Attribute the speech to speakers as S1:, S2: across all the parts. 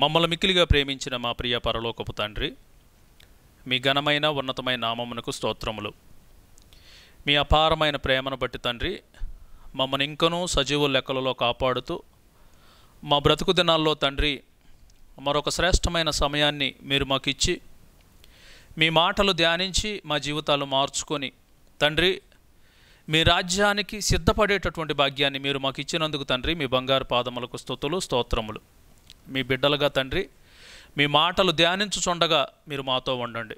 S1: మమ్మల్ని మిక్కిలిగా ప్రేమించిన మా ప్రియ పరలోకపు తండ్రి మీ ఘనమైన ఉన్నతమైన నామమునకు స్తోత్రములు మీ అపారమైన ప్రేమను బట్టి తండ్రి మమ్మల్ని ఇంకనూ సజీవ లెక్కలలో కాపాడుతూ మా బ్రతుకు దినాల్లో తండ్రి మరొక శ్రేష్టమైన సమయాన్ని మీరు మాకు ఇచ్చి మీ మాటలు ధ్యానించి మా జీవితాలు మార్చుకొని తండ్రి మీ రాజ్యానికి సిద్ధపడేటటువంటి భాగ్యాన్ని మీరు మాకు ఇచ్చినందుకు తండ్రి మీ బంగారు పాదములకు స్థుతులు స్తోత్రములు మీ బిడ్డలుగా తండ్రి మీ మాటలు ధ్యానించుచుండగా మీరు మాతో ఉండండి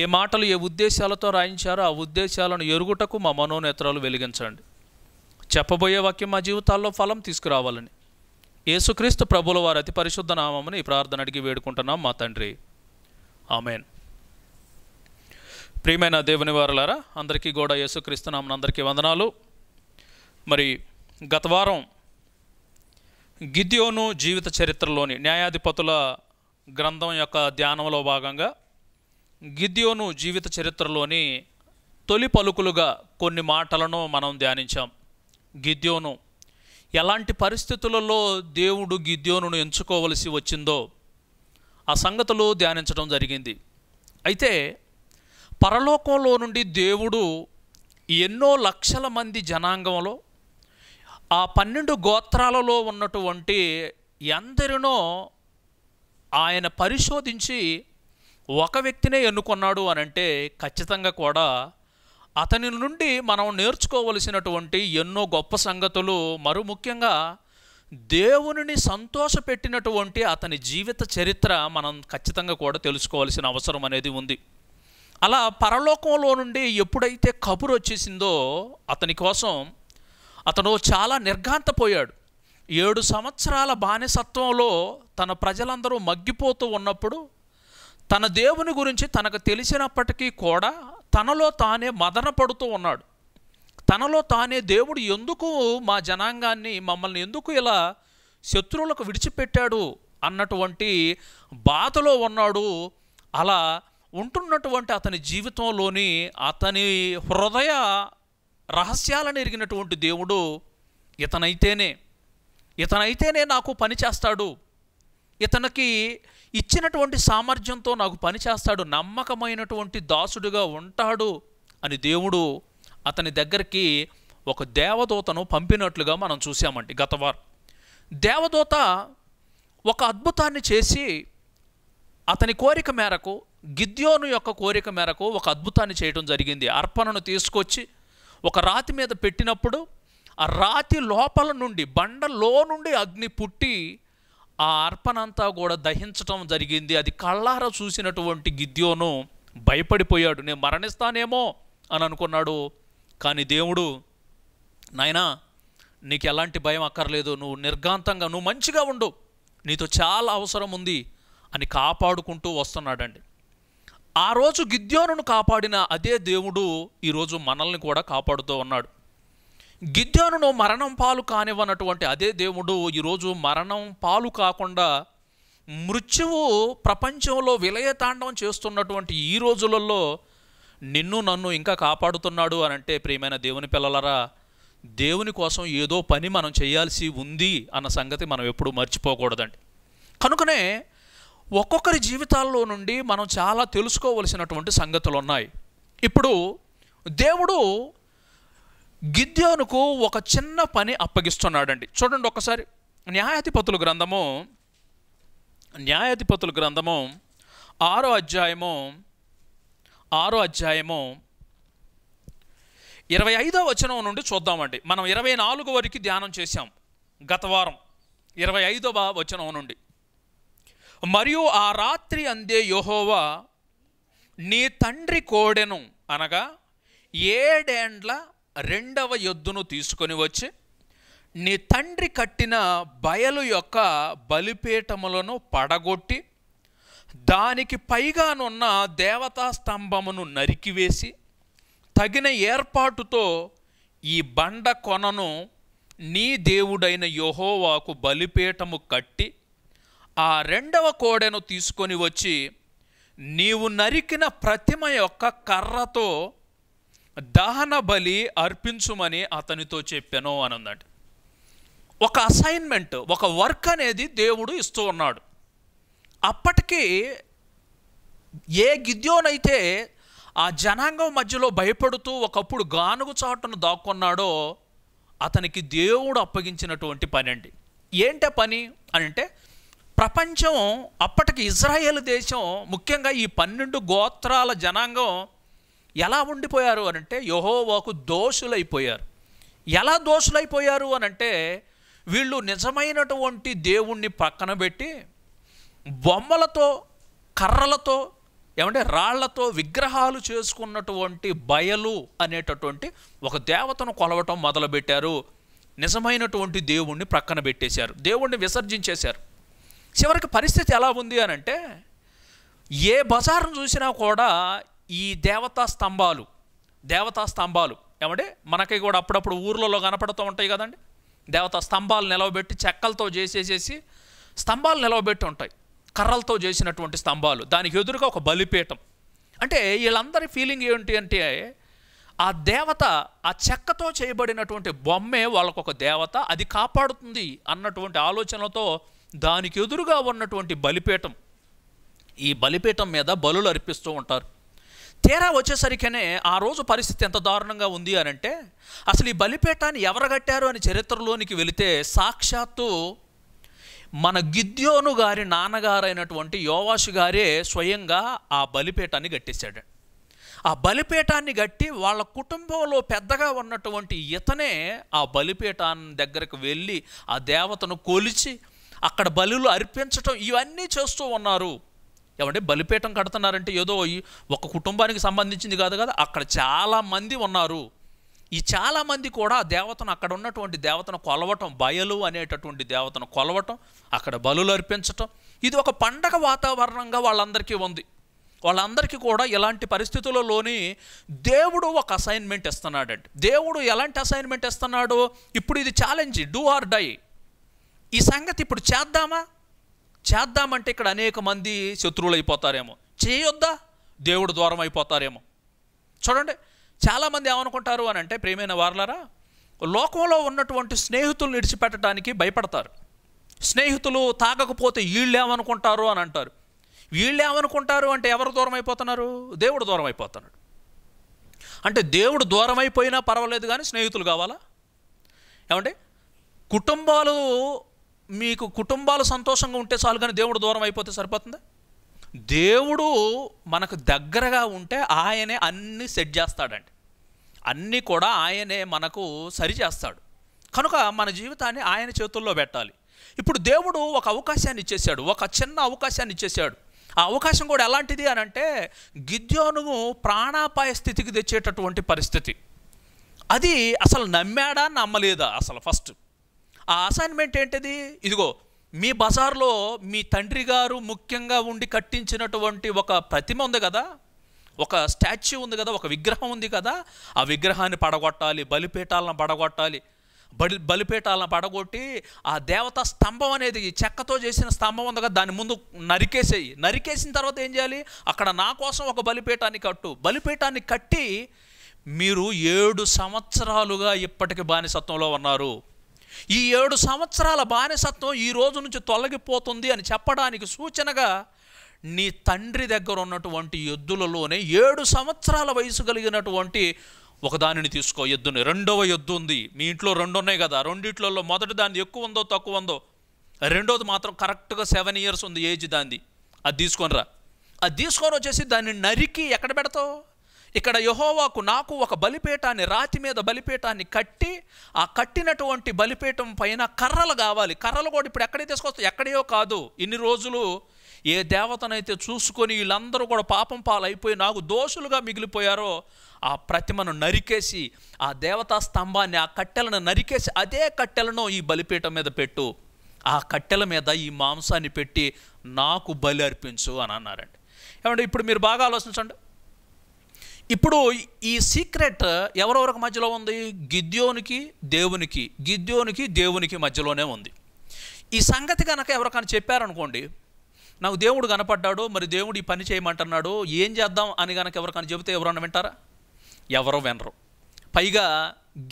S1: ఏ మాటలు ఏ ఉద్దేశాలతో రాయించారో ఆ ఉద్దేశాలను ఎరుగుటకు మా మనోనేత్రాలు వెలిగించండి చెప్పబోయే వాక్యం మా జీవితాల్లో ఫలం తీసుకురావాలని యేసుక్రీస్తు ప్రభుల వారి అతి పరిశుద్ధ నామముని ఈ ప్రార్థన అడిగి వేడుకుంటున్నాం మా తండ్రి ఆమెన్ ప్రియమైన దేవుని వారులారా అందరికీ కూడా యేసుక్రీస్తు నామని అందరికీ వందనాలు మరి గత వారం గిద్యోను జీవిత చరిత్రలోని న్యాయాధిపతుల గ్రంథం యొక్క ధ్యానంలో భాగంగా గిద్యోను జీవిత చరిత్రలోని తొలి పలుకులుగా కొన్ని మాటలను మనం ధ్యానించాం గిద్యోను ఎలాంటి పరిస్థితులలో దేవుడు గిద్యోను ఎంచుకోవలసి వచ్చిందో ఆ సంగతులు ధ్యానించడం జరిగింది అయితే పరలోకంలో నుండి దేవుడు ఎన్నో లక్షల మంది జనాంగంలో ఆ పన్నెండు గోత్రాలలో ఉన్నటువంటి ఎందరినో ఆయన పరిశోధించి ఒక వ్యక్తినే ఎన్నుకున్నాడు అని అంటే ఖచ్చితంగా కూడా అతని నుండి మనం నేర్చుకోవలసినటువంటి ఎన్నో గొప్ప సంగతులు మరో ముఖ్యంగా దేవునిని సంతోషపెట్టినటువంటి అతని జీవిత చరిత్ర మనం ఖచ్చితంగా కూడా తెలుసుకోవాల్సిన అవసరం అనేది ఉంది అలా పరలోకంలో నుండి ఎప్పుడైతే కబురు వచ్చేసిందో అతని కోసం అతను చాలా నిర్ఘాంతపోయాడు ఏడు సంవత్సరాల బానిసత్వంలో తన ప్రజలందరూ మగ్గిపోతూ ఉన్నప్పుడు తన దేవుని గురించి తనకు తెలిసినప్పటికీ కూడా తనలో తానే మదన పడుతూ ఉన్నాడు తనలో తానే దేవుడు ఎందుకు మా జనాంగాన్ని మమ్మల్ని ఎందుకు ఇలా శత్రువులకు విడిచిపెట్టాడు అన్నటువంటి బాధలో ఉన్నాడు అలా ఉంటున్నటువంటి అతని జీవితంలోని అతని హృదయ రహస్యాలను ఎరిగినటువంటి దేవుడు ఇతనైతేనే ఇతనైతేనే నాకు పని చేస్తాడు ఇతనికి ఇచ్చినటువంటి సామర్థ్యంతో నాకు పని చేస్తాడు నమ్మకమైనటువంటి దాసుడిగా ఉంటాడు అని దేవుడు అతని దగ్గరికి ఒక దేవదూతను పంపినట్లుగా మనం చూసామండి గతవారు దేవదూత ఒక అద్భుతాన్ని చేసి అతని కోరిక మేరకు గిద్యోను యొక్క కోరిక మేరకు ఒక అద్భుతాన్ని చేయడం జరిగింది అర్పణను తీసుకొచ్చి ఒక రాతి మీద పెట్టినప్పుడు ఆ రాతి లోపల నుండి బండలో నుండి అగ్ని పుట్టి ఆ అర్పణంతా కూడా దహించటం జరిగింది అది కళ్ళార చూసినటువంటి గిద్యోను భయపడిపోయాడు నేను మరణిస్తానేమో అని అనుకున్నాడు కానీ దేవుడు నాయనా నీకు ఎలాంటి భయం అక్కర్లేదు నువ్వు నిర్ఘాంతంగా నువ్వు మంచిగా ఉండు నీతో చాలా అవసరం ఉంది అని కాపాడుకుంటూ వస్తున్నాడండి ఆ రోజు గిద్యోనును కాపాడిన అదే దేవుడు ఈరోజు మనల్ని కూడా కాపాడుతూ ఉన్నాడు గిద్యోనును మరణం పాలు కానివ్వనటువంటి అదే దేవుడు ఈరోజు మరణం పాలు కాకుండా మృత్యువు ప్రపంచంలో విలయతాండవం చేస్తున్నటువంటి ఈ రోజులలో నిన్ను నన్ను ఇంకా కాపాడుతున్నాడు అని అంటే ప్రియమైన దేవుని పిల్లలరా దేవుని కోసం ఏదో పని మనం చేయాల్సి ఉంది అన్న సంగతి మనం ఎప్పుడూ మర్చిపోకూడదండి కనుకనే ఒక్కొక్కరి జీవితాల్లో నుండి మనం చాలా తెలుసుకోవలసినటువంటి సంగతులు ఉన్నాయి ఇప్పుడు దేవుడు గిద్యోనుకు ఒక చిన్న పని అప్పగిస్తున్నాడండి చూడండి ఒకసారి న్యాయాధిపతుల గ్రంథము న్యాయాధిపతుల గ్రంథము ఆరో అధ్యాయము ఆరో అధ్యాయము ఇరవై ఐదో వచనం నుండి చూద్దామండి మనం ఇరవై నాలుగు వరకు ధ్యానం చేశాం గత వారం ఇరవై ఐదవ వచనం నుండి మరియు ఆ రాత్రి అందే యోహోవా నీ తండ్రి కోడెను అనగా ఏడేండ్ల రెండవ ఎద్దును తీసుకొని వచ్చి నీ తండ్రి కట్టిన బయలు యొక్క బలిపీఠములను పడగొట్టి దానికి పైగానున్న దేవతా స్తంభమును నరికివేసి తగిన ఏర్పాటుతో ఈ బండ కొనను నీ దేవుడైన యహోవాకు బలిపీఠము కట్టి ఆ రెండవ కోడెను తీసుకొని వచ్చి నీవు నరికిన ప్రతిమ యొక్క కర్రతో దహన బలి అర్పించుమని అతనితో చెప్పాను అని ఉందండి ఒక అసైన్మెంట్ ఒక వర్క్ అనేది దేవుడు ఇస్తూ ఉన్నాడు అప్పటికీ ఏ గిద్యోనైతే ఆ జనాంగం మధ్యలో భయపడుతూ ఒకప్పుడు గానుగు చాటును దాక్కున్నాడో అతనికి దేవుడు అప్పగించినటువంటి పని అండి ఏంటి పని అంటే ప్రపంచం అప్పటికి ఇజ్రాయేల్ దేశం ముఖ్యంగా ఈ పన్నెండు గోత్రాల జనాంగం ఎలా ఉండిపోయారు అనంటే యహోవాకు దోషులైపోయారు ఎలా దోషులైపోయారు అనంటే వీళ్ళు నిజమైనటువంటి దేవుణ్ణి పక్కన పెట్టి బొమ్మలతో కర్రలతో ఏమంటే రాళ్లతో విగ్రహాలు చేసుకున్నటువంటి బయలు అనేటటువంటి ఒక దేవతను కొలవటం మొదలుపెట్టారు నిజమైనటువంటి దేవుణ్ణి ప్రక్కన పెట్టేశారు దేవుణ్ణి విసర్జించేశారు చివరికి పరిస్థితి ఎలా ఉంది అని అంటే ఏ బజార్ను చూసినా కూడా ఈ దేవతా స్తంభాలు దేవతా స్తంభాలు ఏమంటే మనకి కూడా అప్పుడప్పుడు ఊర్లలో కనపడుతూ ఉంటాయి కదండి దేవతా స్తంభాలు నిలవబెట్టి చెక్కలతో చేసేసేసి స్తంభాలు నిలవబెట్టి ఉంటాయి కర్రలతో చేసినటువంటి స్తంభాలు దానికి ఎదురుగా ఒక బలిపీఠం అంటే వీళ్ళందరి ఫీలింగ్ ఏంటి అంటే ఆ దేవత ఆ చెక్కతో చేయబడినటువంటి బొమ్మే వాళ్ళకొక దేవత అది కాపాడుతుంది అన్నటువంటి ఆలోచనలతో దానికి ఎదురుగా ఉన్నటువంటి బలిపీఠం ఈ బలిపీఠం మీద బలులు అర్పిస్తూ ఉంటారు తీరా వచ్చేసరికనే ఆ రోజు పరిస్థితి ఎంత దారుణంగా ఉంది అని అంటే అసలు ఈ బలిపీఠాన్ని ఎవరు కట్టారు అని చరిత్రలోనికి వెళితే సాక్షాత్తు మన గిద్యోను గారి నాన్నగారైనటువంటి యోవాసు గారే స్వయంగా ఆ బలిపీఠాన్ని కట్టేశాడు ఆ బలిపీఠాన్ని కట్టి వాళ్ళ కుటుంబంలో పెద్దగా ఉన్నటువంటి ఇతనే ఆ బలిపీఠాన్ని దగ్గరకు వెళ్ళి ఆ దేవతను కొలిచి అక్కడ బలులు అర్పించటం ఇవన్నీ చేస్తూ ఉన్నారు ఏమంటే బలిపీఠం కడుతున్నారంటే ఏదో ఒక కుటుంబానికి సంబంధించింది కాదు కదా అక్కడ చాలామంది ఉన్నారు ఈ చాలామంది కూడా దేవతను అక్కడ ఉన్నటువంటి దేవతను కొలవటం బయలు అనేటటువంటి దేవతను కొలవటం అక్కడ బలులు అర్పించటం ఇది ఒక పండగ వాతావరణంగా వాళ్ళందరికీ ఉంది వాళ్ళందరికీ కూడా ఇలాంటి పరిస్థితులలోని దేవుడు ఒక అసైన్మెంట్ ఇస్తున్నాడండి దేవుడు ఎలాంటి అసైన్మెంట్ ఇస్తున్నాడు ఇప్పుడు ఇది ఛాలెంజ్ డూ ఆర్ డై ఈ సంగతి ఇప్పుడు చేద్దామా చేద్దామంటే ఇక్కడ అనేక మంది శత్రువులు అయిపోతారేమో చేయొద్దా దేవుడు దూరం అయిపోతారేమో చూడండి చాలామంది ఏమనుకుంటారు అని అంటే ప్రేమైన వార్లరా లోకంలో ఉన్నటువంటి స్నేహితులు విడిచిపెట్టడానికి భయపడతారు స్నేహితులు తాగకపోతే వీళ్ళు ఏమనుకుంటారు అని అంటారు వీళ్ళు ఏమనుకుంటారు అంటే ఎవరు దూరం అయిపోతున్నారు దేవుడు దూరం అయిపోతున్నాడు అంటే దేవుడు దూరం అయిపోయినా పర్వాలేదు కానీ స్నేహితులు కావాలా ఏమంటే కుటుంబాలు మీకు కుటుంబాలు సంతోషంగా ఉంటే చాలు కానీ దేవుడు దూరం అయిపోతే సరిపోతుంది దేవుడు మనకు దగ్గరగా ఉంటే ఆయనే అన్నీ సెట్ చేస్తాడండి అన్నీ కూడా ఆయనే మనకు సరిచేస్తాడు కనుక మన జీవితాన్ని ఆయన చేతుల్లో పెట్టాలి ఇప్పుడు దేవుడు ఒక అవకాశాన్ని ఇచ్చేశాడు ఒక చిన్న అవకాశాన్ని ఇచ్చేశాడు ఆ అవకాశం కూడా ఎలాంటిది అని అంటే గిద్యోను ప్రాణాపాయ స్థితికి తెచ్చేటటువంటి పరిస్థితి అది అసలు నమ్మాడా నమ్మలేదా అసలు ఫస్ట్ ఆ అసైన్మెంట్ ఏంటిది ఇదిగో మీ బజార్లో మీ తండ్రి గారు ముఖ్యంగా ఉండి కట్టించినటువంటి ఒక ప్రతిమ ఉంది కదా ఒక స్టాచ్యూ ఉంది కదా ఒక విగ్రహం ఉంది కదా ఆ విగ్రహాన్ని పడగొట్టాలి బలిపీఠాలను పడగొట్టాలి బలి బలిపీఠాలను పడగొట్టి ఆ దేవతా స్తంభం అనేది చెక్కతో చేసిన స్తంభం ఉంది కదా దాని ముందు నరికేసేయి నరికేసిన తర్వాత ఏం చేయాలి అక్కడ నా కోసం ఒక బలిపీఠాన్ని కట్టు బలిపీఠాన్ని కట్టి మీరు ఏడు సంవత్సరాలుగా ఇప్పటికి బానిసత్వంలో ఉన్నారు ఈ ఏడు సంవత్సరాల బానిసత్వం ఈ రోజు నుంచి తొలగిపోతుంది అని చెప్పడానికి సూచనగా నీ తండ్రి దగ్గర ఉన్నటువంటి ఎద్దులలోనే ఏడు సంవత్సరాల వయసు కలిగినటువంటి ఒకదానిని తీసుకో ఎద్దుని రెండవ ఎద్దు ఉంది మీ ఇంట్లో రెండు ఉన్నాయి కదా రెండిట్లలో మొదటి దాన్ని ఎక్కువ ఉందో తక్కువ ఉందో రెండోది మాత్రం కరెక్ట్గా సెవెన్ ఇయర్స్ ఉంది ఏజ్ దాన్ని అది రా అది తీసుకొని వచ్చేసి దాన్ని నరికి ఎక్కడ పెడతావు ఇక్కడ యహోవాకు నాకు ఒక బలిపేటాన్ని రాతి మీద బలిపేటాన్ని కట్టి ఆ కట్టినటువంటి బలిపేటం పైన కర్రలు కావాలి కర్రలు కూడా ఇప్పుడు ఎక్కడే తీసుకొస్తాయి ఎక్కడయో కాదు ఇన్ని రోజులు ఏ దేవతనైతే చూసుకొని వీళ్ళందరూ కూడా పాపం పాలైపోయి నాకు దోషులుగా మిగిలిపోయారో ఆ ప్రతిమను నరికేసి ఆ దేవతా స్తంభాన్ని ఆ కట్టెలను నరికేసి అదే కట్టెలను ఈ బలిపీఠం మీద పెట్టు ఆ కట్టెల మీద ఈ మాంసాన్ని పెట్టి నాకు బలి అర్పించు అని అన్నారండి ఏమంటే ఇప్పుడు మీరు బాగా ఆలోచించండి ఇప్పుడు ఈ సీక్రెట్ ఎవరెవరికి మధ్యలో ఉంది గిద్యోనికి దేవునికి గిద్యోనికి దేవునికి మధ్యలోనే ఉంది ఈ సంగతి కనుక ఎవరికైనా చెప్పారనుకోండి నాకు దేవుడు కనపడ్డాడు మరి దేవుడు ఈ పని చేయమంటున్నాడు ఏం చేద్దాం అని కనుక ఎవరికైనా చెబితే ఎవరన్నా వింటారా ఎవరు వినరు పైగా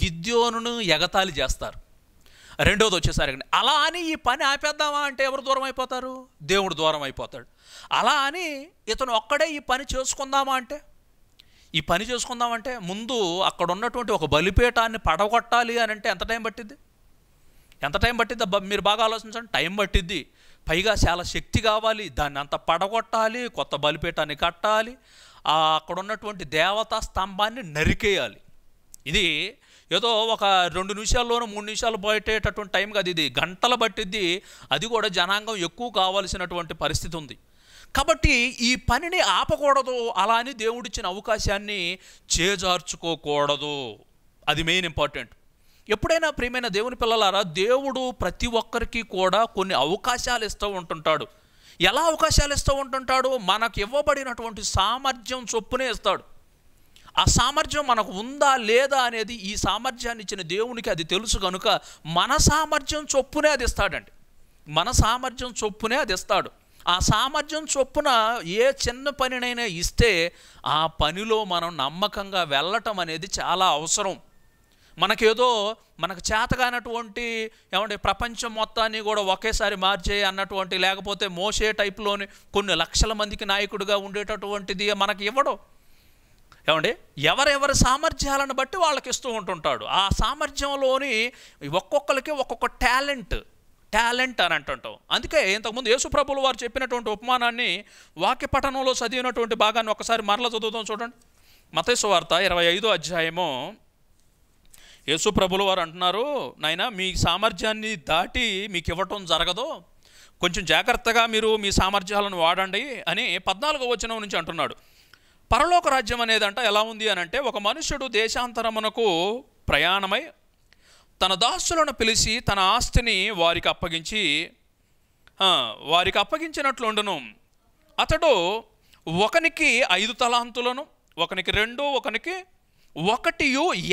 S1: గిద్యోను ఎగతాళి చేస్తారు రెండోది వచ్చేసరికి అలా అని ఈ పని ఆపేద్దామా అంటే ఎవరు దూరం అయిపోతారు దేవుడు దూరం అయిపోతాడు అలా అని ఇతను ఒక్కడే ఈ పని చేసుకుందామా అంటే ఈ పని చేసుకుందామంటే ముందు అక్కడ ఉన్నటువంటి ఒక బలిపేటాన్ని పడగొట్టాలి అని అంటే ఎంత టైం పట్టిద్ది ఎంత టైం పట్టిద్ది మీరు బాగా ఆలోచించండి టైం పట్టిద్ది పైగా చాలా శక్తి కావాలి దాన్ని అంత పడగొట్టాలి కొత్త బలిపేటాన్ని కట్టాలి అక్కడ ఉన్నటువంటి దేవతా స్తంభాన్ని నరికేయాలి ఇది ఏదో ఒక రెండు నిమిషాల్లోనూ మూడు నిమిషాలు బయటేటటువంటి టైం కాదు ఇది గంటలు పట్టిద్ది అది కూడా జనాంగం ఎక్కువ కావాల్సినటువంటి పరిస్థితి ఉంది కాబట్టి ఈ పనిని ఆపకూడదు అలా అని దేవుడిచ్చిన అవకాశాన్ని చేజార్చుకోకూడదు అది మెయిన్ ఇంపార్టెంట్ ఎప్పుడైనా ప్రియమైన దేవుని పిల్లలారా దేవుడు ప్రతి ఒక్కరికి కూడా కొన్ని అవకాశాలు ఇస్తూ ఉంటుంటాడు ఎలా అవకాశాలు ఇస్తూ ఉంటుంటాడు మనకు ఇవ్వబడినటువంటి సామర్థ్యం చొప్పునే ఇస్తాడు ఆ సామర్థ్యం మనకు ఉందా లేదా అనేది ఈ సామర్థ్యాన్ని ఇచ్చిన దేవునికి అది తెలుసు కనుక మన సామర్థ్యం చొప్పునే అది ఇస్తాడండి మన సామర్థ్యం చొప్పునే అది ఇస్తాడు ఆ సామర్థ్యం చొప్పున ఏ చిన్న పనినైనా ఇస్తే ఆ పనిలో మనం నమ్మకంగా వెళ్ళటం అనేది చాలా అవసరం మనకేదో మనకు చేతగానటువంటి ఏమంటే ప్రపంచం మొత్తాన్ని కూడా ఒకేసారి మార్చే అన్నటువంటి లేకపోతే మోసే టైప్లోని కొన్ని లక్షల మందికి నాయకుడిగా ఉండేటటువంటిది మనకి ఇవ్వడం ఏమండి ఎవరెవరి సామర్థ్యాలను బట్టి వాళ్ళకి ఇస్తూ ఉంటుంటాడు ఆ సామర్థ్యంలోని ఒక్కొక్కరికి ఒక్కొక్క టాలెంట్ టాలెంట్ అని అంటుంటాం అందుకే ఇంతకుముందు యేసుప్రభులు వారు చెప్పినటువంటి ఉపమానాన్ని వాక్య పఠనంలో చదివినటువంటి భాగాన్ని ఒకసారి మరల చదువుతాం చూడండి మతేశ్వ వార్త ఇరవై ఐదో అధ్యాయము యేసుప్రభులు వారు అంటున్నారు నాయన మీ సామర్థ్యాన్ని దాటి మీకు ఇవ్వటం జరగదు కొంచెం జాగ్రత్తగా మీరు మీ సామర్థ్యాలను వాడండి అని పద్నాలుగో వచనం నుంచి అంటున్నాడు పరలోక రాజ్యం అనేది అంట ఎలా ఉంది అని అంటే ఒక మనుషుడు దేశాంతరమునకు ప్రయాణమై తన దాసులను పిలిచి తన ఆస్తిని వారికి అప్పగించి వారికి అప్పగించినట్లుండను అతడు ఒకనికి ఐదు తలాంతులను ఒకనికి రెండు ఒకనికి ఒకటి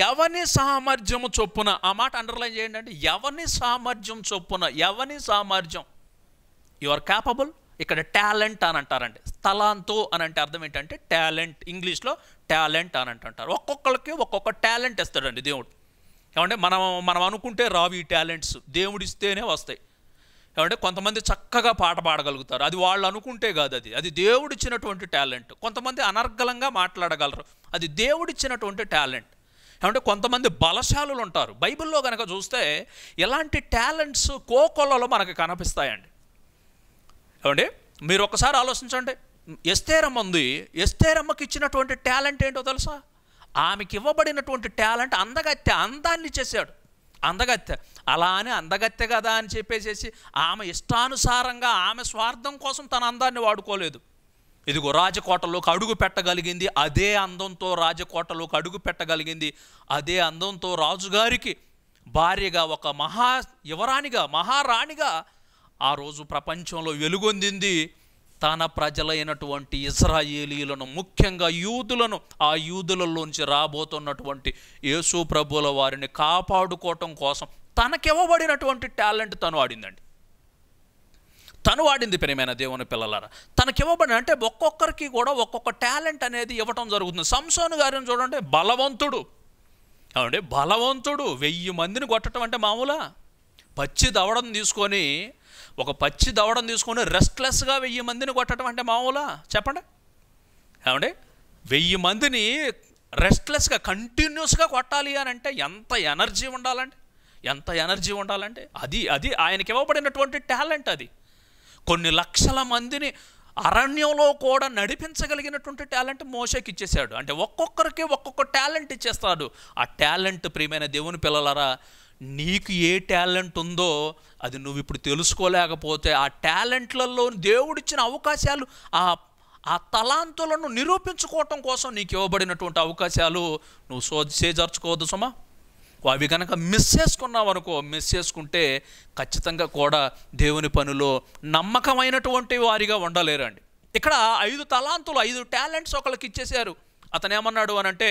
S1: ఎవని సామర్థ్యము చొప్పున ఆ మాట అండర్లైన్ చేయండి అంటే ఎవని సామర్థ్యం చొప్పున ఎవని సామర్థ్యం యు ఆర్ క్యాపబుల్ ఇక్కడ టాలెంట్ అని అంటారండి స్థలాంతో అని అంటే అర్థం ఏంటంటే టాలెంట్ ఇంగ్లీష్లో టాలెంట్ అని అంటారు ఒక్కొక్కరికి ఒక్కొక్క టాలెంట్ ఇస్తాడండి దేవుడు ఏమంటే మనం మనం అనుకుంటే రావు ఈ టాలెంట్స్ దేవుడిస్తేనే వస్తాయి ఏమంటే కొంతమంది చక్కగా పాట పాడగలుగుతారు అది వాళ్ళు అనుకుంటే కాదు అది అది దేవుడిచ్చినటువంటి టాలెంట్ కొంతమంది అనర్గలంగా మాట్లాడగలరు అది దేవుడిచ్చినటువంటి టాలెంట్ ఏమంటే కొంతమంది బలశాలులు ఉంటారు బైబిల్లో కనుక చూస్తే ఎలాంటి టాలెంట్స్ కోకొలలో మనకు కనిపిస్తాయండి ఏమండి మీరు ఒకసారి ఆలోచించండి ఎస్తేరమ్మ ఉంది ఎస్తేరమ్మకి ఇచ్చినటువంటి టాలెంట్ ఏంటో తెలుసా ఆమెకి ఇవ్వబడినటువంటి టాలెంట్ అందగత్తె అందాన్ని చేశాడు అందగత్తె అలా అని అందగత్తె కదా అని చెప్పేసేసి ఆమె ఇష్టానుసారంగా ఆమె స్వార్థం కోసం తన అందాన్ని వాడుకోలేదు ఇదిగో రాజకోటలోకి అడుగు పెట్టగలిగింది అదే అందంతో రాజకోటలోకి అడుగు పెట్టగలిగింది అదే అందంతో రాజుగారికి భార్యగా ఒక మహా యువరాణిగా మహారాణిగా ఆ రోజు ప్రపంచంలో వెలుగొందింది తన ప్రజలైనటువంటి ఇజ్రాయేలీలను ముఖ్యంగా యూదులను ఆ యూదులలోంచి రాబోతున్నటువంటి యేసు ప్రభుల వారిని కాపాడుకోవటం కోసం తనకివ్వబడినటువంటి టాలెంట్ తను ఆడిందండి తను వాడింది ప్రేమైన దేవుని పిల్లలారా తనకి ఇవ్వబడిన అంటే ఒక్కొక్కరికి కూడా ఒక్కొక్క టాలెంట్ అనేది ఇవ్వటం జరుగుతుంది సంసోను గారిని చూడండి బలవంతుడు అవునండి బలవంతుడు వెయ్యి మందిని కొట్టడం అంటే మామూలా పచ్చి దవడం తీసుకొని ఒక పచ్చి దవడం తీసుకొని రెస్ట్లెస్గా వెయ్యి మందిని కొట్టడం అంటే మామూలా చెప్పండి ఏమండి వెయ్యి మందిని రెస్ట్లెస్గా కంటిన్యూస్గా కొట్టాలి అని అంటే ఎంత ఎనర్జీ ఉండాలండి ఎంత ఎనర్జీ ఉండాలండి అది అది ఆయనకి ఇవ్వబడినటువంటి టాలెంట్ అది కొన్ని లక్షల మందిని అరణ్యంలో కూడా నడిపించగలిగినటువంటి టాలెంట్ మోషకి ఇచ్చేశాడు అంటే ఒక్కొక్కరికి ఒక్కొక్క టాలెంట్ ఇచ్చేస్తాడు ఆ టాలెంట్ ప్రియమైన దేవుని పిల్లలరా నీకు ఏ టాలెంట్ ఉందో అది నువ్వు ఇప్పుడు తెలుసుకోలేకపోతే ఆ టాలెంట్లలో దేవుడిచ్చిన అవకాశాలు ఆ ఆ తలాంతులను నిరూపించుకోవటం కోసం నీకు ఇవ్వబడినటువంటి అవకాశాలు నువ్వు సో చేజార్చుకోవద్దు సుమా అవి కనుక మిస్ చేసుకున్నావు అనుకో మిస్ చేసుకుంటే ఖచ్చితంగా కూడా దేవుని పనిలో నమ్మకమైనటువంటి వారిగా ఉండలేరండి ఇక్కడ ఐదు తలాంతులు ఐదు టాలెంట్స్ ఒకళ్ళకి ఇచ్చేశారు అతను ఏమన్నాడు అనంటే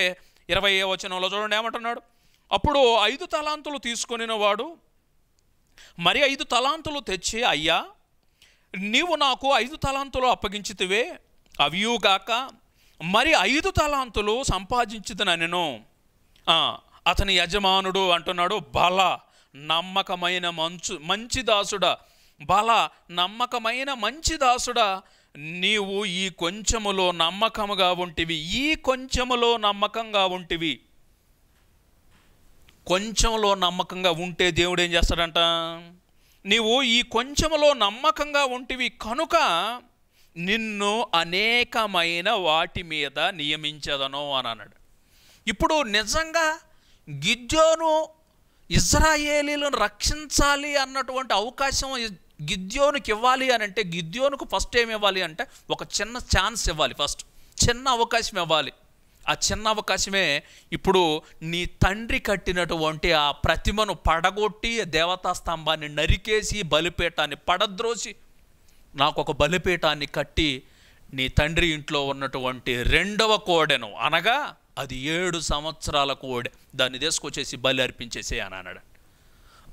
S1: ఇరవై ఏ వాళ్ళు చూడండి ఏమంటున్నాడు అప్పుడు ఐదు తలాంతులు తీసుకొనిన వాడు మరి ఐదు తలాంతులు తెచ్చి అయ్యా నీవు నాకు ఐదు తలాంతులు అప్పగించితివే అవియుగాక మరి ఐదు తలాంతులు నేను అతని యజమానుడు అంటున్నాడు బల నమ్మకమైన మంచు మంచి దాసుడా బల నమ్మకమైన మంచి దాసుడా నీవు ఈ కొంచెములో నమ్మకముగా ఉంటివి ఈ కొంచెములో నమ్మకంగా ఉంటివి కొంచెంలో నమ్మకంగా ఉంటే దేవుడు ఏం చేస్తాడంట నీవు ఈ కొంచెంలో నమ్మకంగా ఉంటివి కనుక నిన్ను అనేకమైన వాటి మీద నియమించదను అని అన్నాడు ఇప్పుడు నిజంగా గిద్యోను ఇజ్రాయేలీలను రక్షించాలి అన్నటువంటి అవకాశం గిద్యోనికి ఇవ్వాలి అని అంటే గిద్యోనుకు ఫస్ట్ ఏమి ఇవ్వాలి అంటే ఒక చిన్న ఛాన్స్ ఇవ్వాలి ఫస్ట్ చిన్న అవకాశం ఇవ్వాలి ఆ చిన్న అవకాశమే ఇప్పుడు నీ తండ్రి కట్టినటువంటి ఆ ప్రతిమను పడగొట్టి దేవతా స్తంభాన్ని నరికేసి బలిపీఠాన్ని పడద్రోసి నాకు ఒక బలిపీఠాన్ని కట్టి నీ తండ్రి ఇంట్లో ఉన్నటువంటి రెండవ కోడెను అనగా అది ఏడు సంవత్సరాల కోడె దాన్ని తీసుకొచ్చేసి బలి అర్పించేసే అని అన్నాడు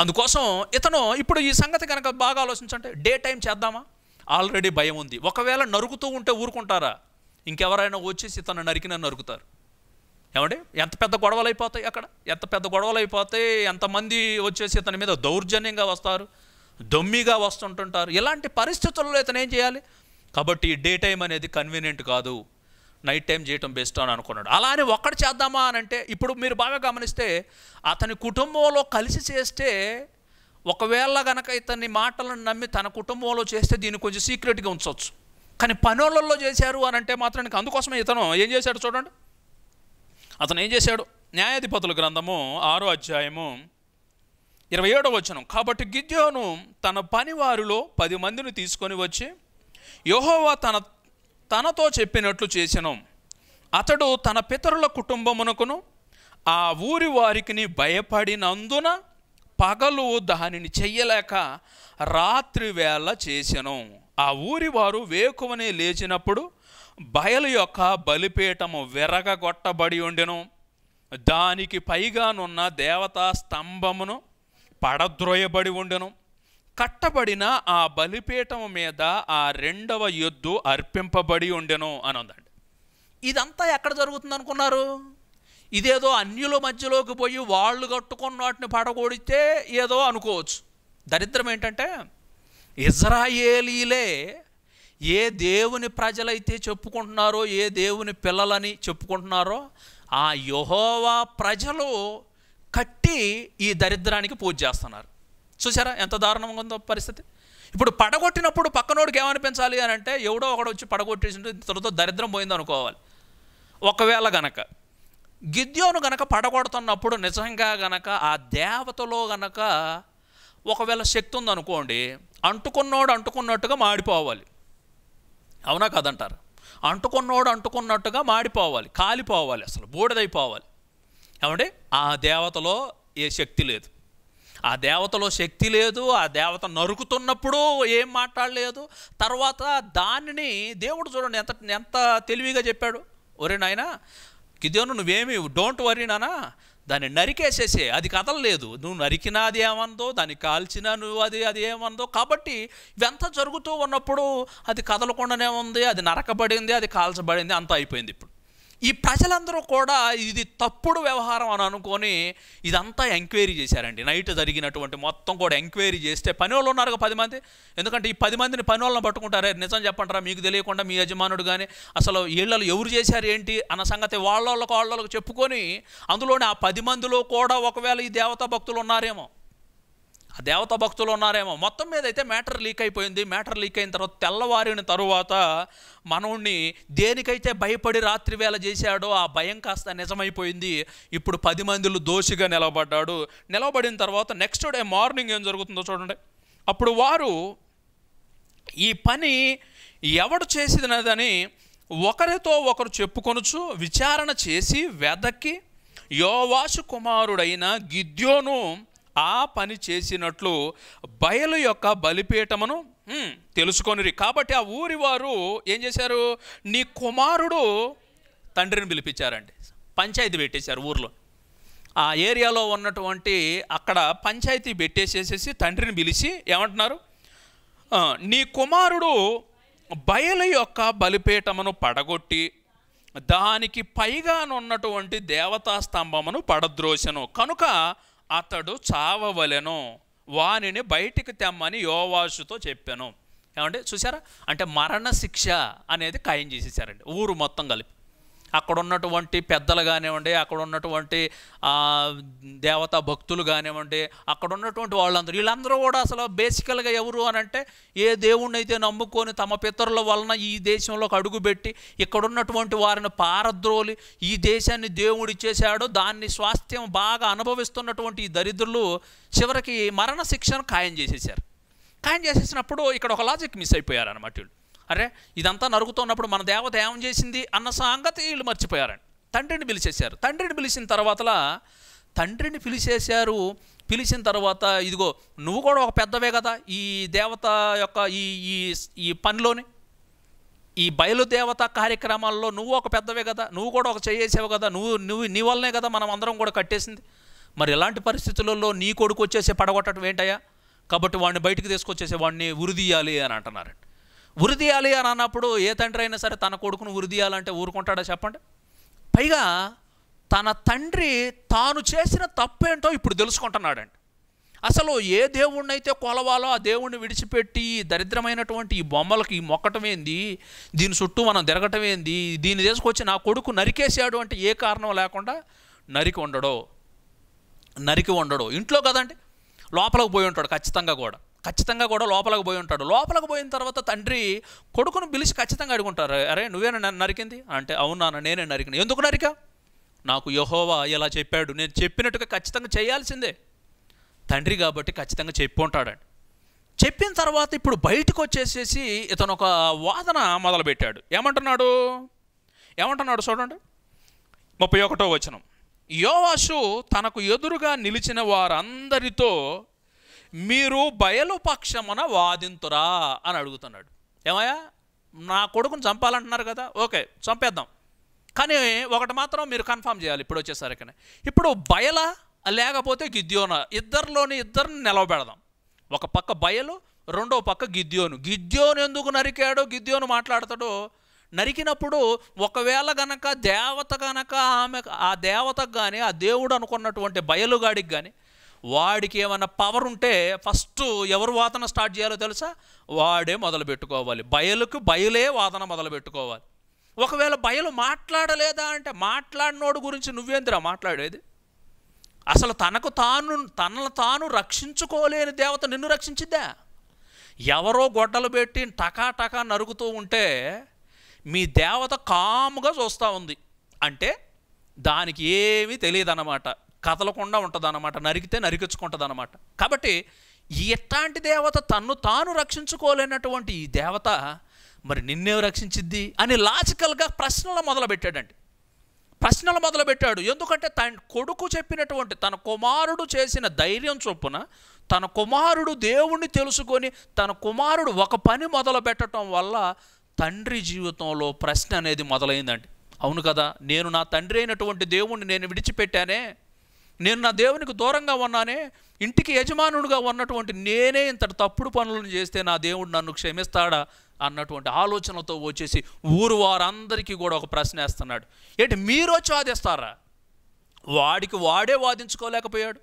S1: అందుకోసం ఇతను ఇప్పుడు ఈ సంగతి కనుక బాగా ఆలోచించంటే డే టైం చేద్దామా ఆల్రెడీ భయం ఉంది ఒకవేళ నరుకుతూ ఉంటే ఊరుకుంటారా ఇంకెవరైనా వచ్చేసి తను నరికిన నరుకుతారు ఏమండి ఎంత పెద్ద గొడవలు అయిపోతాయి అక్కడ ఎంత పెద్ద గొడవలు అయిపోతాయి ఎంతమంది వచ్చేసి తన మీద దౌర్జన్యంగా వస్తారు దొమ్మిగా వస్తుంటుంటారు ఇలాంటి పరిస్థితుల్లో ఇతను ఏం చేయాలి కాబట్టి డే టైం అనేది కన్వీనియంట్ కాదు నైట్ టైం చేయటం బెస్ట్ అని అనుకున్నాడు అలా అని ఒక్కడు చేద్దామా అని అంటే ఇప్పుడు మీరు బాగా గమనిస్తే అతని కుటుంబంలో కలిసి చేస్తే ఒకవేళ గనక ఇతని మాటలను నమ్మి తన కుటుంబంలో చేస్తే దీన్ని కొంచెం సీక్రెట్గా ఉంచవచ్చు కానీ పనులలో చేశారు అని అంటే మాత్రానికి అందుకోసమే ఇతను ఏం చేశాడు చూడండి అతను ఏం చేశాడు న్యాయాధిపతుల గ్రంథము ఆరో అధ్యాయము ఇరవై ఏడవ వచనం కాబట్టి గిద్యోను తన పని వారిలో పది మందిని తీసుకొని వచ్చి యహోవా తన తనతో చెప్పినట్లు చేసెను అతడు తన పితరుల కుటుంబమునకును ఆ ఊరి వారికి భయపడినందున పగలు దానిని చెయ్యలేక రాత్రి వేళ చేసెను ఆ ఊరి వారు వేకువనే లేచినప్పుడు బయలు యొక్క బలిపీఠము విరగగొట్టబడి ఉండెను దానికి పైగానున్న దేవతా స్తంభమును పడద్రోయబడి ఉండెను కట్టబడిన ఆ బలిపీఠము మీద ఆ రెండవ ఎద్దు అర్పింపబడి ఉండెను అని ఉందండి ఇదంతా ఎక్కడ జరుగుతుంది అనుకున్నారు ఇదేదో అన్యుల మధ్యలోకి పోయి వాళ్ళు కట్టుకున్న వాటిని పడగొడితే ఏదో అనుకోవచ్చు దరిద్రం ఏంటంటే ఇజ్రాయేలీలే ఏ దేవుని ప్రజలైతే చెప్పుకుంటున్నారో ఏ దేవుని పిల్లలని చెప్పుకుంటున్నారో ఆ యహోవా ప్రజలు కట్టి ఈ దరిద్రానికి పూజ చేస్తున్నారు చూసారా ఎంత దారుణంగా ఉందో పరిస్థితి ఇప్పుడు పడగొట్టినప్పుడు పక్కనోడికి ఏమనిపించాలి అని అంటే ఎవడో ఒకడు వచ్చి పడగొట్టేసి తర్వాత దరిద్రం పోయింది అనుకోవాలి ఒకవేళ గనక గిద్యోను గనక పడగొడుతున్నప్పుడు నిజంగా గనక ఆ దేవతలో గనక ఒకవేళ శక్తి ఉందనుకోండి అంటుకున్నోడు అంటుకున్నట్టుగా మాడిపోవాలి అవునా కదంటారు అంటుకున్నోడు అంటుకున్నట్టుగా మాడిపోవాలి కాలిపోవాలి అసలు బూడిదైపోవాలి ఏమంటే ఆ దేవతలో ఏ శక్తి లేదు ఆ దేవతలో శక్తి లేదు ఆ దేవత నరుకుతున్నప్పుడు ఏం మాట్లాడలేదు తర్వాత దానిని దేవుడు చూడండి ఎంత ఎంత తెలివిగా చెప్పాడు ఒరే నాయన ఇదేను నువ్వేమి డోంట్ వరీ నానా దాన్ని నరికేసేసే అది కదలలేదు నువ్వు నరికినా అది ఏమందో దాన్ని కాల్చినా నువ్వు అది అది ఏమందో కాబట్టి ఇవంతా జరుగుతూ ఉన్నప్పుడు అది కదలకుండానే ఉంది అది నరకబడింది అది కాల్చబడింది అంతా అయిపోయింది ఇప్పుడు ఈ ప్రజలందరూ కూడా ఇది తప్పుడు వ్యవహారం అని అనుకొని ఇదంతా ఎంక్వైరీ చేశారండి నైట్ జరిగినటువంటి మొత్తం కూడా ఎంక్వైరీ చేస్తే పని వాళ్ళు ఉన్నారు పది మంది ఎందుకంటే ఈ పది మందిని పని వాళ్ళని పట్టుకుంటారే నిజం చెప్పంటారా మీకు తెలియకుండా మీ యజమానుడు కానీ అసలు వీళ్ళు ఎవరు చేశారు ఏంటి అన్న సంగతి వాళ్ళకు వాళ్ళకు చెప్పుకొని అందులోనే ఆ పది మందిలో కూడా ఒకవేళ ఈ దేవతా భక్తులు ఉన్నారేమో దేవత భక్తులు ఉన్నారేమో మొత్తం మీద అయితే మ్యాటర్ లీక్ అయిపోయింది మ్యాటర్ లీక్ అయిన తర్వాత తెల్లవారిన తరువాత మనవుణ్ణి దేనికైతే భయపడి రాత్రి వేళ చేశాడో ఆ భయం కాస్త నిజమైపోయింది ఇప్పుడు పది మందిలు దోషిగా నిలబడ్డాడు నిలబడిన తర్వాత నెక్స్ట్ డే మార్నింగ్ ఏం జరుగుతుందో చూడండి అప్పుడు వారు ఈ పని ఎవడు చేసినదని ఒకరితో ఒకరు చెప్పుకొనుచు విచారణ చేసి వెదక్కి యోవాసు కుమారుడైన గిద్యోను ఆ పని చేసినట్లు బయలు యొక్క బలిపీఠమును తెలుసుకొనిరి కాబట్టి ఆ ఊరి వారు ఏం చేశారు నీ కుమారుడు తండ్రిని పిలిపించారండి పంచాయతీ పెట్టేశారు ఊర్లో ఆ ఏరియాలో ఉన్నటువంటి అక్కడ పంచాయతీ పెట్టేసేసేసి తండ్రిని పిలిచి ఏమంటున్నారు నీ కుమారుడు బయలు యొక్క బలిపీఠమును పడగొట్టి దానికి పైగానున్నటువంటి దేవతా స్తంభమును పడద్రోషను కనుక అతడు చావవలెను వానిని బయటికి తెమ్మని యోవాసుతో చెప్పాను ఏమంటే చూసారా అంటే మరణశిక్ష అనేది ఖాయం చేసేసారండి ఊరు మొత్తం కలిపి అక్కడ ఉన్నటువంటి పెద్దలు కానివ్వండి అక్కడ ఉన్నటువంటి దేవతా భక్తులు కానివ్వండి అక్కడ ఉన్నటువంటి వాళ్ళందరూ వీళ్ళందరూ కూడా అసలు బేసికల్గా ఎవరు అని అంటే ఏ దేవుణ్ణి అయితే నమ్ముకొని తమ పితరుల వలన ఈ దేశంలోకి అడుగుపెట్టి ఇక్కడ ఉన్నటువంటి వారిని పారద్రోలి ఈ దేశాన్ని దేవుడు ఇచ్చేశాడు దాన్ని స్వాస్థ్యం బాగా అనుభవిస్తున్నటువంటి ఈ దరిద్రులు చివరికి మరణ శిక్షను ఖాయం చేసేసారు ఖాయం చేసేసినప్పుడు ఇక్కడ ఒక లాజిక్ మిస్ అయిపోయారు అనమాట వీళ్ళు అరే ఇదంతా నరుగుతున్నప్పుడు మన దేవత ఏమని చేసింది అన్న సంగతి వీళ్ళు మర్చిపోయారండి తండ్రిని పిలిచేశారు తండ్రిని పిలిచిన తర్వాతలా తండ్రిని పిలిచేశారు పిలిచిన తర్వాత ఇదిగో నువ్వు కూడా ఒక పెద్దవే కదా ఈ దేవత యొక్క ఈ ఈ ఈ పనిలోని ఈ బయలుదేవత కార్యక్రమాల్లో నువ్వు ఒక పెద్దవే కదా నువ్వు కూడా ఒక చేసేవు కదా నువ్వు నువ్వు నీ వల్లనే కదా మనం అందరం కూడా కట్టేసింది మరి ఇలాంటి పరిస్థితులలో నీ కొడుకు వచ్చేసి పడగొట్టడం ఏంటయ్యా కాబట్టి వాడిని బయటికి తీసుకొచ్చేసి వాడిని ఉరిదీయాలి అని అంటున్నారండి ఉరిదీయాలి అని అన్నప్పుడు ఏ తండ్రి అయినా సరే తన కొడుకును ఉరిదీయాలంటే ఊరుకుంటాడా చెప్పండి పైగా తన తండ్రి తాను చేసిన తప్పేంటో ఇప్పుడు తెలుసుకుంటున్నాడండి అసలు ఏ అయితే కొలవాలో ఆ దేవుణ్ణి విడిచిపెట్టి దరిద్రమైనటువంటి ఈ బొమ్మలకి మొక్కటమేంది దీని చుట్టూ మనం తిరగటమేంది దీన్ని తీసుకొచ్చి నా కొడుకు నరికేసాడు అంటే ఏ కారణం లేకుండా నరికి ఉండడో నరికి ఉండడో ఇంట్లో కదండి లోపలికి పోయి ఉంటాడు ఖచ్చితంగా కూడా ఖచ్చితంగా కూడా లోపలకు పోయి ఉంటాడు లోపలకు పోయిన తర్వాత తండ్రి కొడుకును పిలిచి ఖచ్చితంగా అడుగుంటారు అరే నువ్వేనా నన్ను నరికింది అంటే అవునా నేనే నరికిన ఎందుకు నరికా నాకు యహోవా ఇలా చెప్పాడు నేను చెప్పినట్టుగా ఖచ్చితంగా చేయాల్సిందే తండ్రి కాబట్టి ఖచ్చితంగా చెప్పి ఉంటాడండి చెప్పిన తర్వాత ఇప్పుడు బయటకు వచ్చేసేసి ఇతను ఒక వాదన మొదలుపెట్టాడు ఏమంటున్నాడు ఏమంటున్నాడు చూడండి ముప్పై ఒకటో వచనం యోవాసు తనకు ఎదురుగా నిలిచిన వారందరితో మీరు బయలు పక్షమున వాదింతురా అని అడుగుతున్నాడు ఏమయ్యా నా కొడుకుని చంపాలంటున్నారు కదా ఓకే చంపేద్దాం కానీ ఒకటి మాత్రం మీరు కన్ఫామ్ చేయాలి ఇప్పుడు వచ్చేసరికి ఇప్పుడు బయల లేకపోతే గిద్యోన ఇద్దరిలోని ఇద్దరిని నిలవబెడదాం ఒక పక్క బయలు రెండో పక్క గిద్యోను గిద్యోను ఎందుకు నరికాడో గిద్యోను మాట్లాడతాడు నరికినప్పుడు ఒకవేళ గనక దేవత గనక ఆమె ఆ దేవతకు కానీ ఆ దేవుడు అనుకున్నటువంటి బయలుగాడికి కానీ వాడికి ఏమన్నా పవర్ ఉంటే ఫస్ట్ ఎవరు వాదన స్టార్ట్ చేయాలో తెలుసా వాడే మొదలు పెట్టుకోవాలి బయలుకు బయలే వాదన మొదలు పెట్టుకోవాలి ఒకవేళ బయలు మాట్లాడలేదా అంటే మాట్లాడినోడు గురించి నువ్వేందిరా మాట్లాడేది అసలు తనకు తాను తనను తాను రక్షించుకోలేని దేవత నిన్ను రక్షించిద్దా ఎవరో గొడ్డలు పెట్టి టకా టకా నరుగుతూ ఉంటే మీ దేవత కాముగా చూస్తూ ఉంది అంటే దానికి ఏమీ తెలియదు అన్నమాట కదలకుండా ఉంటుంది అన్నమాట నరికితే నరికించుకుంటుంది అనమాట కాబట్టి ఎట్లాంటి దేవత తన్ను తాను రక్షించుకోలేనటువంటి ఈ దేవత మరి నిన్నే రక్షించిద్ది అని లాజికల్గా ప్రశ్నలు మొదలుపెట్టాడండి ప్రశ్నలు మొదలుపెట్టాడు ఎందుకంటే తన కొడుకు చెప్పినటువంటి తన కుమారుడు చేసిన ధైర్యం చొప్పున తన కుమారుడు దేవుణ్ణి తెలుసుకొని తన కుమారుడు ఒక పని మొదలు పెట్టడం వల్ల తండ్రి జీవితంలో ప్రశ్న అనేది మొదలైందండి అవును కదా నేను నా తండ్రి అయినటువంటి దేవుణ్ణి నేను విడిచిపెట్టానే నేను నా దేవునికి దూరంగా ఉన్నానే ఇంటికి యజమానుడిగా ఉన్నటువంటి నేనే ఇంతటి తప్పుడు పనులను చేస్తే నా దేవుడు నన్ను క్షమిస్తాడా అన్నటువంటి ఆలోచనతో వచ్చేసి ఊరు వారందరికీ కూడా ఒక ప్రశ్న వేస్తున్నాడు ఏంటి మీరు వచ్చి వాదిస్తారా వాడికి వాడే వాదించుకోలేకపోయాడు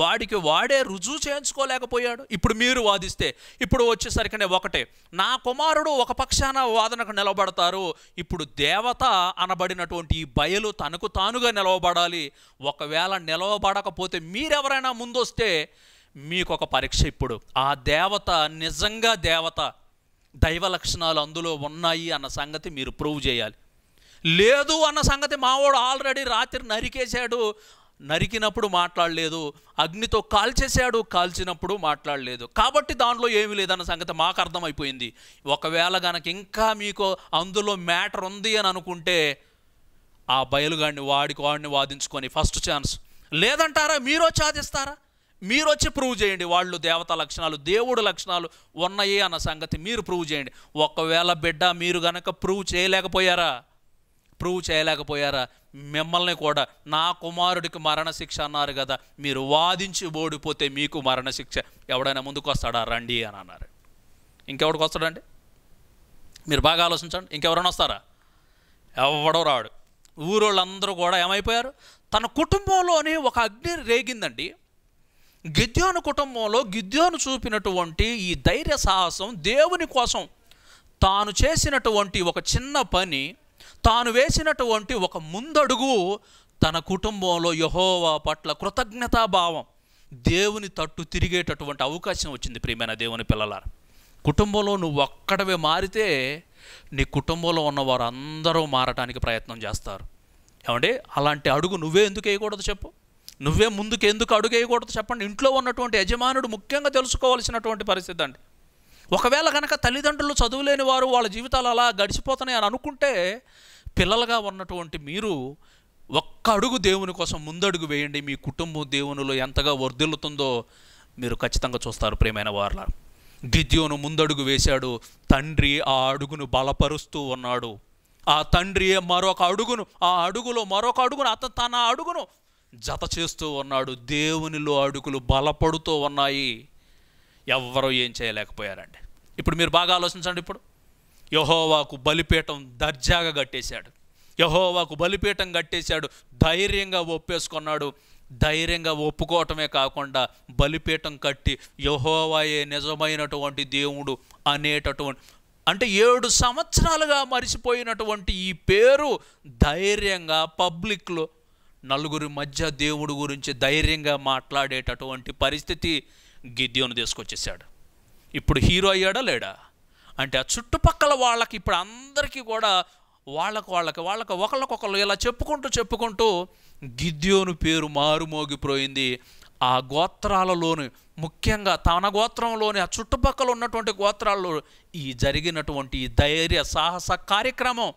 S1: వాడికి వాడే రుజువు చేయించుకోలేకపోయాడు ఇప్పుడు మీరు వాదిస్తే ఇప్పుడు వచ్చేసరికి ఒకటే నా కుమారుడు ఒక పక్షాన వాదనకు నిలబడతారు ఇప్పుడు దేవత అనబడినటువంటి ఈ బయలు తనకు తానుగా నిలవబడాలి ఒకవేళ నిలవబడకపోతే మీరెవరైనా ముందొస్తే మీకు ఒక పరీక్ష ఇప్పుడు ఆ దేవత నిజంగా దేవత దైవ లక్షణాలు అందులో ఉన్నాయి అన్న సంగతి మీరు ప్రూవ్ చేయాలి లేదు అన్న సంగతి మావాడు ఆల్రెడీ రాత్రి నరికేశాడు నరికినప్పుడు మాట్లాడలేదు అగ్నితో కాల్చేశాడు కాల్చినప్పుడు మాట్లాడలేదు కాబట్టి దానిలో ఏమి లేదన్న సంగతి మాకు అర్థమైపోయింది ఒకవేళ కనుక ఇంకా మీకు అందులో మ్యాటర్ ఉంది అని అనుకుంటే ఆ బయలుగాడిని వాడికి వాడిని వాదించుకొని ఫస్ట్ ఛాన్స్ లేదంటారా మీరు వచ్చి సాధిస్తారా మీరు వచ్చి ప్రూవ్ చేయండి వాళ్ళు దేవత లక్షణాలు దేవుడు లక్షణాలు ఉన్నాయి అన్న సంగతి మీరు ప్రూవ్ చేయండి ఒకవేళ బిడ్డ మీరు కనుక ప్రూవ్ చేయలేకపోయారా ప్రూవ్ చేయలేకపోయారా మిమ్మల్ని కూడా నా కుమారుడికి మరణశిక్ష అన్నారు కదా మీరు వాదించి ఓడిపోతే మీకు మరణశిక్ష ఎవడైనా ముందుకు వస్తాడా రండి అని అన్నారు ఇంకెవడికి వస్తాడండి మీరు బాగా ఆలోచించండి ఇంకెవరైనా వస్తారా ఎవడో రాడు ఊరోళ్ళందరూ కూడా ఏమైపోయారు తన కుటుంబంలోనే ఒక అగ్ని రేగిందండి గిద్యోను కుటుంబంలో గిద్యోను చూపినటువంటి ఈ ధైర్య సాహసం దేవుని కోసం తాను చేసినటువంటి ఒక చిన్న పని తాను వేసినటువంటి ఒక ముందడుగు తన కుటుంబంలో యహోవా పట్ల కృతజ్ఞతాభావం దేవుని తట్టు తిరిగేటటువంటి అవకాశం వచ్చింది ప్రియమైన దేవుని పిల్లల కుటుంబంలో నువ్వు ఒక్కడవే మారితే నీ కుటుంబంలో ఉన్న అందరూ మారటానికి ప్రయత్నం చేస్తారు ఏమండి అలాంటి అడుగు నువ్వే ఎందుకు వేయకూడదు చెప్పు నువ్వే ముందుకు ఎందుకు అడుగు వేయకూడదు చెప్పండి ఇంట్లో ఉన్నటువంటి యజమానుడు ముఖ్యంగా తెలుసుకోవాల్సినటువంటి పరిస్థితి అండి ఒకవేళ కనుక తల్లిదండ్రులు చదువులేని వారు వాళ్ళ జీవితాలు అలా గడిచిపోతున్నాయి అని అనుకుంటే పిల్లలుగా ఉన్నటువంటి మీరు ఒక్క అడుగు దేవుని కోసం ముందడుగు వేయండి మీ కుటుంబం దేవునిలో ఎంతగా వర్ధిల్లుతుందో మీరు ఖచ్చితంగా చూస్తారు ప్రేమైన వార్ల గిద్యోను ముందడుగు వేశాడు తండ్రి ఆ అడుగును బలపరుస్తూ ఉన్నాడు ఆ తండ్రి మరొక అడుగును ఆ అడుగులో మరొక అడుగును అత తన అడుగును జత చేస్తూ ఉన్నాడు దేవునిలో అడుగులు బలపడుతూ ఉన్నాయి ఎవరో ఏం చేయలేకపోయారండి ఇప్పుడు మీరు బాగా ఆలోచించండి ఇప్పుడు యహోవాకు బలిపీఠం దర్జాగా కట్టేశాడు యహోవాకు బలిపీఠం కట్టేశాడు ధైర్యంగా ఒప్పేసుకున్నాడు ధైర్యంగా ఒప్పుకోవటమే కాకుండా బలిపీఠం కట్టి యహోవాయే నిజమైనటువంటి దేవుడు అనేటటువంటి అంటే ఏడు సంవత్సరాలుగా మరిచిపోయినటువంటి ఈ పేరు ధైర్యంగా పబ్లిక్లో నలుగురి మధ్య దేవుడు గురించి ధైర్యంగా మాట్లాడేటటువంటి పరిస్థితి గిద్యోను తీసుకొచ్చేసాడు ఇప్పుడు హీరో అయ్యాడా లేడా అంటే ఆ చుట్టుపక్కల వాళ్ళకి ఇప్పుడు అందరికీ కూడా వాళ్ళకు వాళ్ళకి వాళ్ళకి ఒకళ్ళకొకళ్ళు ఇలా చెప్పుకుంటూ చెప్పుకుంటూ గిద్యోను పేరు మారుమోగిపోయింది ఆ గోత్రాలలోని ముఖ్యంగా తన గోత్రంలోని ఆ చుట్టుపక్కల ఉన్నటువంటి గోత్రాల్లో ఈ జరిగినటువంటి ఈ ధైర్య సాహస కార్యక్రమం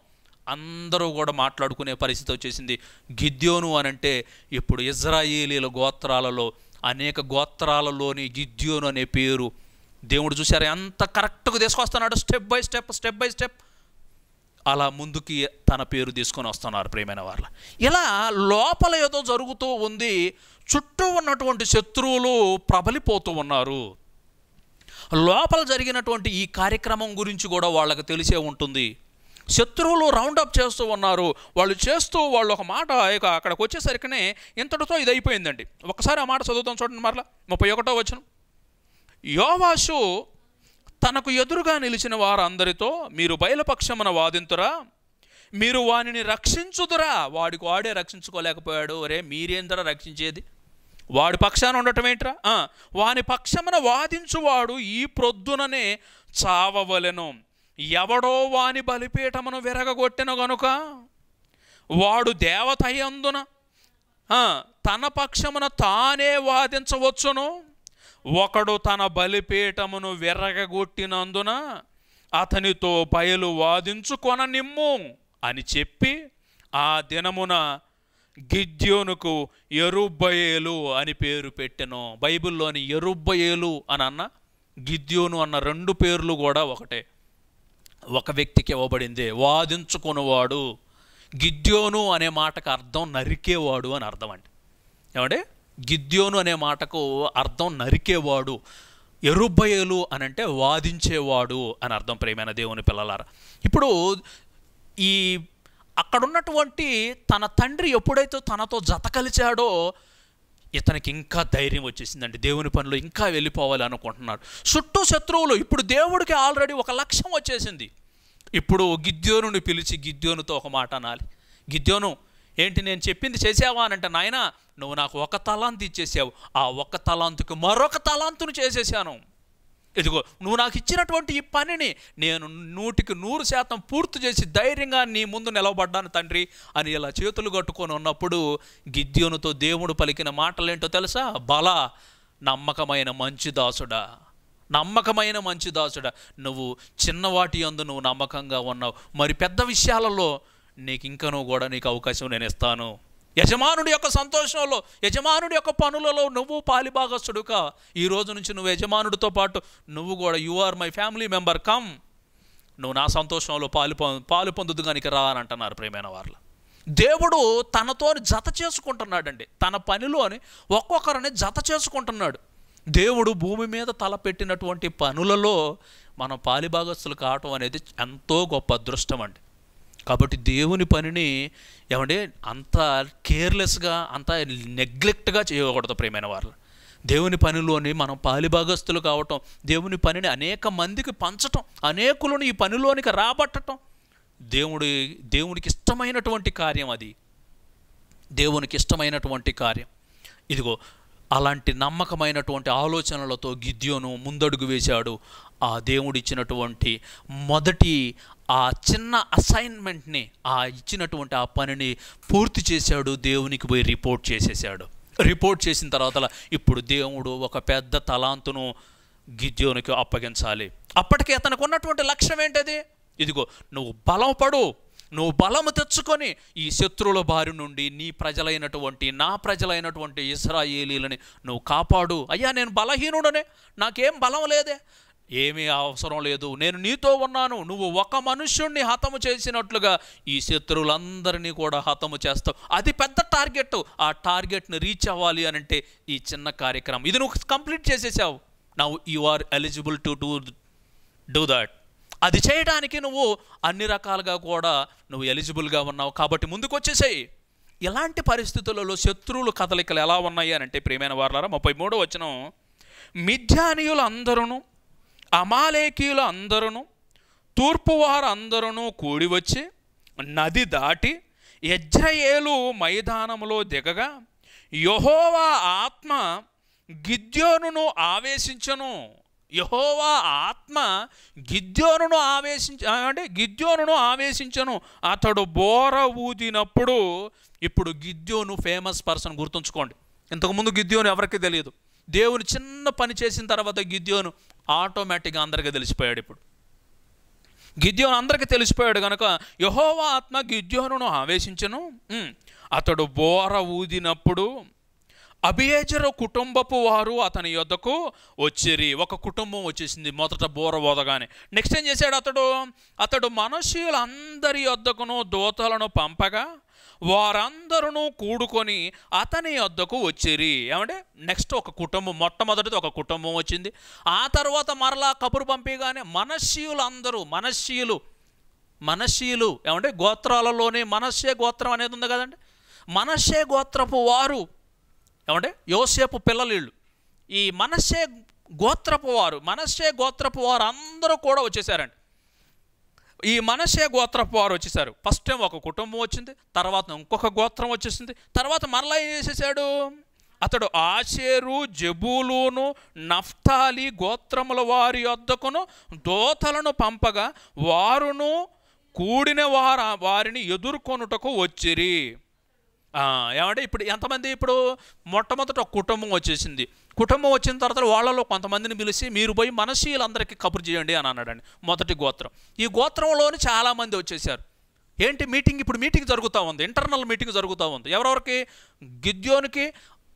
S1: అందరూ కూడా మాట్లాడుకునే పరిస్థితి వచ్చేసింది గిద్యోను అనంటే ఇప్పుడు ఇజ్రాయేలీల గోత్రాలలో అనేక గోత్రాలలోని గిద్యోను అనే పేరు దేవుడు చూశారు ఎంత కరెక్ట్గా తీసుకొస్తున్నాడు step by step step by step అలా ముందుకి తన పేరు తీసుకొని వస్తున్నారు ప్రేమైన వాళ్ళ ఇలా లోపల ఏదో జరుగుతూ ఉంది చుట్టూ ఉన్నటువంటి శత్రువులు ప్రబలిపోతూ ఉన్నారు లోపల జరిగినటువంటి ఈ కార్యక్రమం గురించి కూడా వాళ్ళకి తెలిసే ఉంటుంది శత్రువులు రౌండప్ చేస్తూ ఉన్నారు వాళ్ళు చేస్తూ వాళ్ళు ఒక మాట ఇక అక్కడికి వచ్చేసరికినే ఇంతటితో ఇది అయిపోయిందండి ఒకసారి ఆ మాట చదువుతాం చూడండి మరలా ముప్పై ఒకటో వచ్చిన యోవాషు తనకు ఎదురుగా నిలిచిన వారందరితో మీరు బయలుపక్షమున వాదింతురా మీరు వానిని రక్షించుదురా వాడికి వాడే రక్షించుకోలేకపోయాడు ఒరే మీరేందరా రక్షించేది వాడి పక్షాన ఉండటం ఏంట్రా వాని పక్షమున వాదించువాడు ఈ ప్రొద్దుననే చావవలెను ఎవడో వాని బలిపీఠమును విరగగొట్టెను గనుక వాడు దేవత అందున తన పక్షమున తానే వాదించవచ్చును ఒకడు తన బలిపీఠమును వెర్రగొట్టినందున అతనితో బయలు వాదించుకొన నిమ్ము అని చెప్పి ఆ దినమున గిద్యోనుకు ఎరుబ్బయేలు అని పేరు పెట్టెను బైబిల్లోని ఎరుబ్బయేలు అని అన్న గిద్యోను అన్న రెండు పేర్లు కూడా ఒకటే ఒక వ్యక్తికి ఇవ్వబడింది వాదించుకునేవాడు గిద్యోను అనే మాటకు అర్థం నరికేవాడు అని అర్థం అండి ఏమంటే గిద్యోను అనే మాటకు అర్థం నరికేవాడు ఎరుబయలు అని అంటే వాదించేవాడు అని అర్థం ప్రేమైన దేవుని పిల్లలారా ఇప్పుడు ఈ అక్కడున్నటువంటి తన తండ్రి ఎప్పుడైతే తనతో జత కలిచాడో ఇతనికి ఇంకా ధైర్యం వచ్చేసిందండి దేవుని పనిలో ఇంకా వెళ్ళిపోవాలి అనుకుంటున్నాడు చుట్టూ శత్రువులు ఇప్పుడు దేవుడికి ఆల్రెడీ ఒక లక్ష్యం వచ్చేసింది ఇప్పుడు గిద్యోనుని పిలిచి గిద్యోనుతో ఒక మాట అనాలి గిద్యోను ఏంటి నేను చెప్పింది చేసావా అని అంటే నాయన నువ్వు నాకు ఒక తలాంతి ఇచ్చేసావు ఆ ఒక తలాంతుకు మరొక తలాంతును చేసేసాను ఇదిగో నువ్వు నాకు ఇచ్చినటువంటి ఈ పనిని నేను నూటికి నూరు శాతం పూర్తి చేసి ధైర్యంగా నీ ముందు నిలవబడ్డాను తండ్రి అని ఇలా చేతులు కట్టుకొని ఉన్నప్పుడు గిద్యోనుతో దేవుడు పలికిన మాటలేంటో తెలుసా బల నమ్మకమైన మంచి దాసుడా నమ్మకమైన మంచి దాసుడా నువ్వు చిన్నవాటి అందు నువ్వు నమ్మకంగా ఉన్నావు మరి పెద్ద విషయాలలో నీకు ఇంకనూ కూడా నీకు అవకాశం నేను ఇస్తాను యజమానుడి యొక్క సంతోషంలో యజమానుడి యొక్క పనులలో నువ్వు పాలిభాగస్తుడుగా ఈ రోజు నుంచి నువ్వు యజమానుడితో పాటు నువ్వు కూడా you are my family member come నువ్వు నా సంతోషంలో పాలు పాలు పొందుదుగానికి రా అని అంటున్నారు ప్రేమైన వారు దేవుడు తనతో జత చేసుకుంటున్నాడండి తన పనిలోని ఒక్కొక్కరిని జత చేసుకుంటున్నాడు దేవుడు భూమి మీద తలపెట్టినటువంటి పనులలో మనం పాలిభాగస్తులు కావటం అనేది ఎంతో గొప్ప అదృష్టం అండి కాబట్టి దేవుని పనిని ఏమంటే అంత కేర్లెస్గా అంత నెగ్లెక్ట్గా చేయకూడదు ప్రేమైన వాళ్ళు దేవుని పనిలోని మనం పాలిభాగస్తులు కావటం దేవుని పనిని అనేక మందికి పంచటం అనేకులను ఈ పనిలోనికి రాబట్టడం దేవుడి దేవునికి ఇష్టమైనటువంటి కార్యం అది దేవునికి ఇష్టమైనటువంటి కార్యం ఇదిగో అలాంటి నమ్మకమైనటువంటి ఆలోచనలతో గిద్యోను ముందడుగు వేశాడు ఆ దేవుడిచ్చినటువంటి మొదటి ఆ చిన్న అసైన్మెంట్ని ఆ ఇచ్చినటువంటి ఆ పనిని పూర్తి చేశాడు దేవునికి పోయి రిపోర్ట్ చేసేసాడు రిపోర్ట్ చేసిన తర్వాత ఇప్పుడు దేవుడు ఒక పెద్ద తలాంతును గిద్యోనికి అప్పగించాలి అప్పటికే అతనికి ఉన్నటువంటి లక్ష్యం ఏంటది ఇదిగో నువ్వు బలం పడు నువ్వు బలము తెచ్చుకొని ఈ శత్రువుల బారి నుండి నీ ప్రజలైనటువంటి నా ప్రజలైనటువంటి ఇస్రాయేలీలని నువ్వు కాపాడు అయ్యా నేను బలహీనుడనే నాకేం బలం లేదే ఏమీ అవసరం లేదు నేను నీతో ఉన్నాను నువ్వు ఒక మనుష్యుణ్ణి హతము చేసినట్లుగా ఈ శత్రువులందరినీ కూడా హతము చేస్తావు అది పెద్ద టార్గెట్ ఆ టార్గెట్ని రీచ్ అవ్వాలి అని అంటే ఈ చిన్న కార్యక్రమం ఇది నువ్వు కంప్లీట్ చేసేసావు now you are eligible to do do that అది చేయడానికి నువ్వు అన్ని రకాలుగా కూడా నువ్వు ఎలిజిబుల్గా ఉన్నావు కాబట్టి ముందుకు వచ్చేసేయి ఇలాంటి పరిస్థితులలో శత్రువులు కదలికలు ఎలా ఉన్నాయి అని అంటే ప్రియమైన వారులారా ముప్పై మూడో వచనం మిథ్యానీయులు అందరూ అమాలేకీయులు అందరూ తూర్పు వారు అందరూ కూడి వచ్చి నది దాటి యజ్రయేలు మైదానంలో దిగగా యహోవా ఆత్మ గిద్యోనును ఆవేశించను యహోవా ఆత్మ గిద్యోనును ఆవేశించ అంటే గిద్యోనును ఆవేశించను అతడు బోర ఊదినప్పుడు ఇప్పుడు గిద్యోను ఫేమస్ పర్సన్ గుర్తుంచుకోండి ఇంతకుముందు గిద్యోను ఎవరికి తెలియదు దేవుని చిన్న పని చేసిన తర్వాత గిద్యోను ఆటోమేటిక్గా అందరికీ తెలిసిపోయాడు ఇప్పుడు గిద్యోను అందరికీ తెలిసిపోయాడు కనుక యహోవా ఆత్మ గిద్యోను ఆవేశించను అతడు బోర ఊదినప్పుడు అభియేజరు కుటుంబపు వారు అతని యొద్దకు వచ్చిరి ఒక కుటుంబం వచ్చేసింది మొదట బోర బోదగానే నెక్స్ట్ ఏం చేశాడు అతడు అతడు మనుషులందరి యొద్దకును దోతలను పంపగా వారందరూ కూడుకొని అతని వద్దకు వచ్చిరి ఏమంటే నెక్స్ట్ ఒక కుటుంబం మొట్టమొదటిది ఒక కుటుంబం వచ్చింది ఆ తర్వాత మరలా కబురు పంపిగానే మనశీయులు అందరూ మనశీయులు మనశీయులు ఏమంటే గోత్రాలలోనే మనస్సే గోత్రం అనేది ఉంది కదండి మనస్సే గోత్రపు వారు ఏమంటే యోసేపు పిల్లలీళ్ళు ఈ మనస్సే గోత్రపు వారు మనస్సే గోత్రపు వారు అందరూ కూడా వచ్చేసారండి ఈ మనసే గోత్రపు వారు వచ్చేసారు ఫస్ట్ టైం ఒక కుటుంబం వచ్చింది తర్వాత ఇంకొక గోత్రం వచ్చేసింది తర్వాత మరలా ఏం చేసేసాడు అతడు ఆశేరు జబూలును నఫ్తాలి గోత్రముల వారి వద్దకును దోతలను పంపగా వారును కూడిన వార వారిని ఎదుర్కొనుటకు వచ్చిరి ఏమంటే ఇప్పుడు ఎంతమంది ఇప్పుడు మొట్టమొదట ఒక కుటుంబం వచ్చేసింది కుటుంబం వచ్చిన తర్వాత వాళ్ళలో కొంతమందిని పిలిచి మీరు పోయి మనశీలందరికీ కబురు చేయండి అని అన్నాడండి మొదటి గోత్రం ఈ గోత్రంలోని చాలామంది వచ్చేసారు ఏంటి మీటింగ్ ఇప్పుడు మీటింగ్ జరుగుతూ ఉంది ఇంటర్నల్ మీటింగ్ జరుగుతూ ఉంది ఎవరెవరికి గిద్యోనికి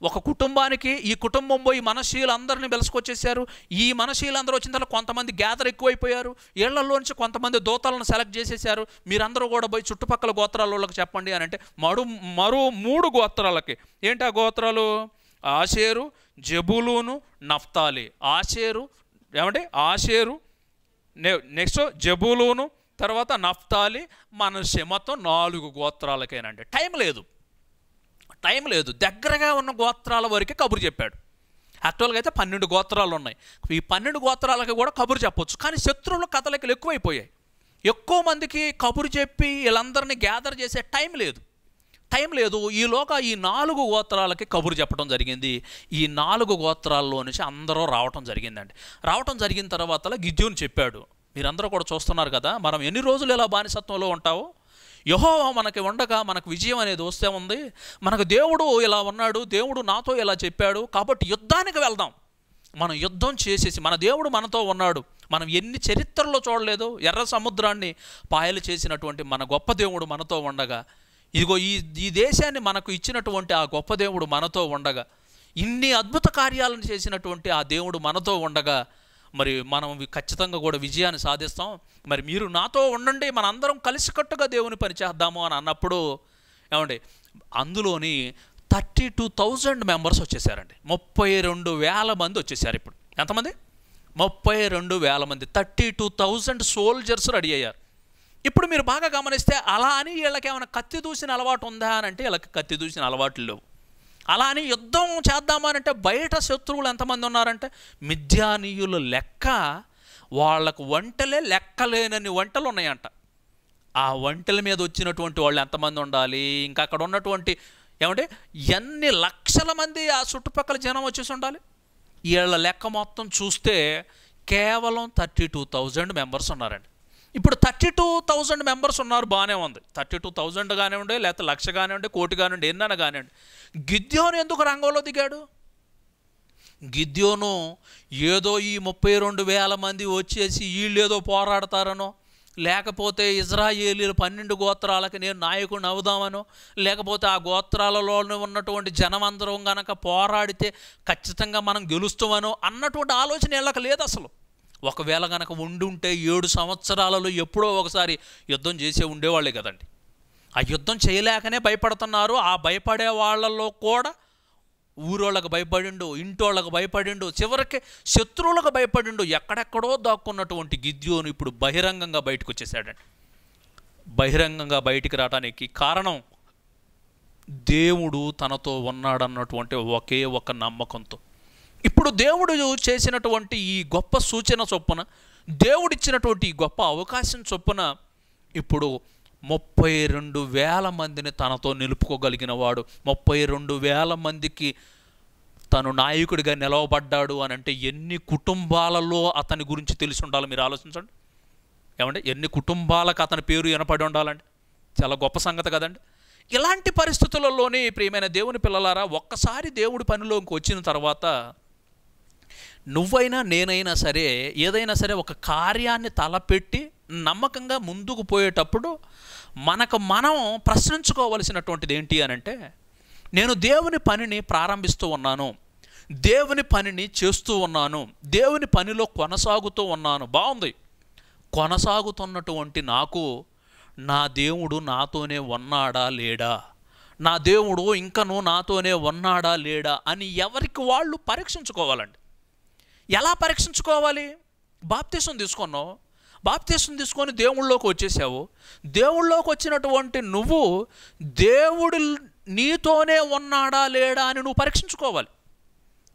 S1: ఒక కుటుంబానికి ఈ కుటుంబం పోయి మనశీలందరినీ వెలుసుకొచ్చేసారు ఈ మనశీలందరూ వచ్చిన తర్వాత కొంతమంది గ్యాదర్ ఎక్కువైపోయారు ఇళ్లలోంచి కొంతమంది దూతలను సెలెక్ట్ చేసేసారు మీరందరూ కూడా పోయి చుట్టుపక్కల వాళ్ళకి చెప్పండి అని అంటే మరు మరో మూడు గోత్రాలకి ఏంటి ఆ గోత్రాలు ఆషేరు జబులూను నఫ్తాలి ఆషేరు ఏమంటే ఆషేరు నెక్స్ట్ జబులూను తర్వాత నఫ్తాలి మనసే మొత్తం నాలుగు గోత్రాలకేనండి టైం లేదు టైం లేదు దగ్గరగా ఉన్న గోత్రాల వరకే కబురు చెప్పాడు యాక్చువల్గా అయితే పన్నెండు గోత్రాలు ఉన్నాయి ఈ పన్నెండు గోత్రాలకి కూడా కబురు చెప్పొచ్చు కానీ శత్రువుల కథలకి ఎక్కువైపోయాయి ఎక్కువ మందికి కబురు చెప్పి వీళ్ళందరినీ గ్యాదర్ చేసే టైం లేదు టైం లేదు ఈలోగా ఈ నాలుగు గోత్రాలకి కబురు చెప్పడం జరిగింది ఈ నాలుగు గోత్రాల్లో నుంచి అందరూ రావటం జరిగిందండి రావటం జరిగిన తర్వాత గిజ్జుని చెప్పాడు మీరందరూ కూడా చూస్తున్నారు కదా మనం ఎన్ని రోజులు ఇలా బానిసత్వంలో ఉంటావు యహోవా మనకి ఉండగా మనకు విజయం అనేది వస్తే ఉంది మనకు దేవుడు ఇలా ఉన్నాడు దేవుడు నాతో ఇలా చెప్పాడు కాబట్టి యుద్ధానికి వెళ్దాం మనం యుద్ధం చేసేసి మన దేవుడు మనతో ఉన్నాడు మనం ఎన్ని చరిత్రలో చూడలేదు ఎర్ర సముద్రాన్ని పాయలు చేసినటువంటి మన గొప్ప దేవుడు మనతో ఉండగా ఇదిగో ఈ ఈ దేశాన్ని మనకు ఇచ్చినటువంటి ఆ గొప్ప దేవుడు మనతో ఉండగా ఇన్ని అద్భుత కార్యాలను చేసినటువంటి ఆ దేవుడు మనతో ఉండగా మరి మనం ఖచ్చితంగా కూడా విజయాన్ని సాధిస్తాం మరి మీరు నాతో ఉండండి మనందరం కలిసికట్టుగా దేవుని పని చేద్దాము అని అన్నప్పుడు ఏమండి అందులోని థర్టీ టూ థౌజండ్ మెంబర్స్ వచ్చేసారండి ముప్పై రెండు వేల మంది వచ్చేసారు ఇప్పుడు ఎంతమంది ముప్పై రెండు వేల మంది thirty two thousand soldiers ready అయ్యారు ఇప్పుడు మీరు బాగా గమనిస్తే అలా అని వీళ్ళకి ఏమైనా కత్తి దూసిన అలవాటు ఉందా అని అంటే వీళ్ళకి కత్తి దూసిన అలవాట్లు లేవు అలా అని యుద్ధం చేద్దామనంటే బయట శత్రువులు ఎంతమంది ఉన్నారంటే మిథ్యానీయులు లెక్క వాళ్ళకు వంటలే లెక్కలేనని వంటలు ఉన్నాయంట ఆ వంటల మీద వచ్చినటువంటి వాళ్ళు ఎంతమంది ఉండాలి ఇంకా అక్కడ ఉన్నటువంటి ఏమంటే ఎన్ని లక్షల మంది ఆ చుట్టుపక్కల జనం వచ్చేసి ఉండాలి వీళ్ళ లెక్క మొత్తం చూస్తే కేవలం థర్టీ టూ థౌజండ్ మెంబర్స్ ఉన్నారండి ఇప్పుడు థర్టీ టూ థౌజండ్ మెంబర్స్ ఉన్నారు బాగానే ఉంది థర్టీ టూ థౌజండ్ కానివ్వండి లేకపోతే లక్ష కానివ్వండి కోటి కానివ్వండి ఎన్నైనా కానివ్వండి గిద్యోను ఎందుకు రంగంలో దిగాడు గిద్యోను ఏదో ఈ ముప్పై రెండు వేల మంది వచ్చేసి వీళ్ళు ఏదో పోరాడతారనో లేకపోతే ఇజ్రాయేలీ పన్నెండు గోత్రాలకి నేను నాయకుడిని అవుదామనో లేకపోతే ఆ గోత్రాలలోనే ఉన్నటువంటి జనమందరం కనుక పోరాడితే ఖచ్చితంగా మనం గెలుస్తామనో అన్నటువంటి ఆలోచన వెళ్ళక లేదు అసలు ఒకవేళ కనుక ఉండుంటే ఏడు సంవత్సరాలలో ఎప్పుడో ఒకసారి యుద్ధం చేసే ఉండేవాళ్ళే కదండి ఆ యుద్ధం చేయలేకనే భయపడుతున్నారు ఆ భయపడే వాళ్ళలో కూడా ఊరోళ్ళకు భయపడిండు ఇంటోళ్ళకు భయపడిండు చివరికి శత్రువులకు భయపడిండు ఎక్కడెక్కడో దాక్కున్నటువంటి గిద్యోను ఇప్పుడు బహిరంగంగా బయటకు వచ్చేసాడండి బహిరంగంగా బయటికి రావడానికి కారణం దేవుడు తనతో ఉన్నాడన్నటువంటి ఒకే ఒక నమ్మకంతో ఇప్పుడు దేవుడు చేసినటువంటి ఈ గొప్ప సూచన చొప్పున దేవుడిచ్చినటువంటి ఈ గొప్ప అవకాశం చొప్పున ఇప్పుడు ముప్పై రెండు వేల మందిని తనతో నిలుపుకోగలిగిన వాడు ముప్పై రెండు వేల మందికి తను నాయకుడిగా నిలవబడ్డాడు అని అంటే ఎన్ని కుటుంబాలలో అతని గురించి తెలిసి ఉండాలి మీరు ఆలోచించండి ఏమంటే ఎన్ని కుటుంబాలకు అతని పేరు వినపడి ఉండాలండి చాలా గొప్ప సంగతి కదండి ఇలాంటి పరిస్థితులలోనే ప్రియమైన దేవుని పిల్లలారా ఒక్కసారి దేవుడి పనిలోకి వచ్చిన తర్వాత నువ్వైనా నేనైనా సరే ఏదైనా సరే ఒక కార్యాన్ని తలపెట్టి నమ్మకంగా ముందుకు పోయేటప్పుడు మనకు మనం ప్రశ్నించుకోవలసినటువంటిది ఏంటి అని అంటే నేను దేవుని పనిని ప్రారంభిస్తూ ఉన్నాను దేవుని పనిని చేస్తూ ఉన్నాను దేవుని పనిలో కొనసాగుతూ ఉన్నాను బాగుంది కొనసాగుతున్నటువంటి నాకు నా దేవుడు నాతోనే ఉన్నాడా లేడా నా దేవుడు ఇంకనూ నాతోనే ఉన్నాడా లేడా అని ఎవరికి వాళ్ళు పరీక్షించుకోవాలండి ఎలా పరీక్షించుకోవాలి బాప్తీసం తీసుకున్నావు బాప్తీసం తీసుకొని దేవుళ్ళలోకి వచ్చేసావు దేవుళ్ళలోకి వచ్చినటువంటి నువ్వు దేవుడు నీతోనే ఉన్నాడా లేడా అని నువ్వు పరీక్షించుకోవాలి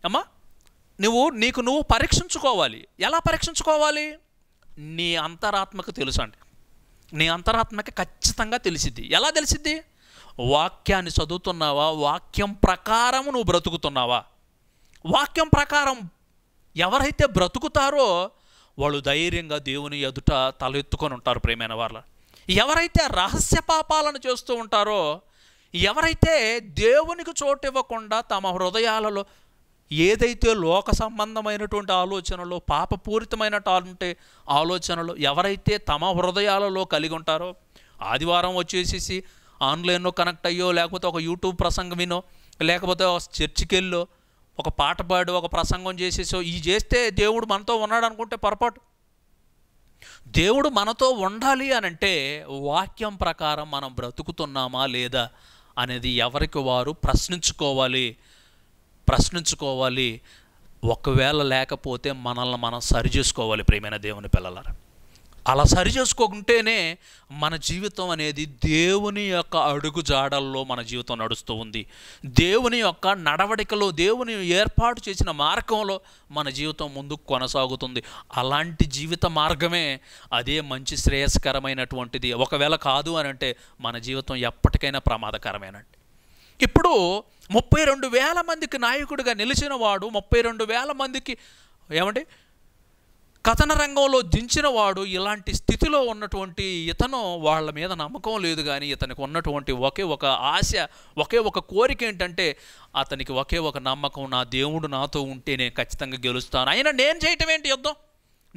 S1: అమ్మా నువ్వు నీకు నువ్వు పరీక్షించుకోవాలి ఎలా పరీక్షించుకోవాలి నీ అంతరాత్మకు తెలుసు అండి నీ అంతరాత్మకి ఖచ్చితంగా తెలిసిద్ది ఎలా తెలిసిద్ది వాక్యాన్ని చదువుతున్నావా వాక్యం ప్రకారం నువ్వు బ్రతుకుతున్నావా వాక్యం ప్రకారం ఎవరైతే బ్రతుకుతారో వాళ్ళు ధైర్యంగా దేవుని ఎదుట తలెత్తుకొని ఉంటారు ప్రేమైన వాళ్ళ ఎవరైతే రహస్య పాపాలను చేస్తూ ఉంటారో ఎవరైతే దేవునికి చోటు ఇవ్వకుండా తమ హృదయాలలో ఏదైతే లోక సంబంధమైనటువంటి ఆలోచనలు పాపపూరితమైనటువంటి ఆలోచనలు ఎవరైతే తమ హృదయాలలో కలిగి ఉంటారో ఆదివారం వచ్చేసేసి ఆన్లైన్లో కనెక్ట్ అయ్యో లేకపోతే ఒక యూట్యూబ్ ప్రసంగం వినో లేకపోతే ఒక చర్చికి వెళ్ళో ఒక పాట పాడు ఒక ప్రసంగం చేసేసో ఈ చేస్తే దేవుడు మనతో ఉన్నాడు అనుకుంటే పొరపాటు దేవుడు మనతో ఉండాలి అని అంటే వాక్యం ప్రకారం మనం బ్రతుకుతున్నామా లేదా అనేది ఎవరికి వారు ప్రశ్నించుకోవాలి ప్రశ్నించుకోవాలి ఒకవేళ లేకపోతే మనల్ని మనం సరిచేసుకోవాలి ప్రేమైన దేవుని పిల్లలారా అలా సరి చేసుకోకుంటేనే మన జీవితం అనేది దేవుని యొక్క అడుగు జాడల్లో మన జీవితం నడుస్తూ ఉంది దేవుని యొక్క నడవడికలో దేవుని ఏర్పాటు చేసిన మార్గంలో మన జీవితం ముందుకు కొనసాగుతుంది అలాంటి జీవిత మార్గమే అదే మంచి శ్రేయస్కరమైనటువంటిది ఒకవేళ కాదు అని అంటే మన జీవితం ఎప్పటికైనా ప్రమాదకరమేనండి ఇప్పుడు ముప్పై రెండు వేల మందికి నాయకుడిగా నిలిచిన వాడు ముప్పై రెండు వేల మందికి ఏమంటే కథన రంగంలో దించిన వాడు ఇలాంటి స్థితిలో ఉన్నటువంటి ఇతను వాళ్ళ మీద నమ్మకం లేదు కానీ ఇతనికి ఉన్నటువంటి ఒకే ఒక ఆశ ఒకే ఒక కోరిక ఏంటంటే అతనికి ఒకే ఒక నమ్మకం నా దేవుడు నాతో ఉంటే నేను ఖచ్చితంగా గెలుస్తాను అయినా నేను చేయటం ఏంటి యుద్ధం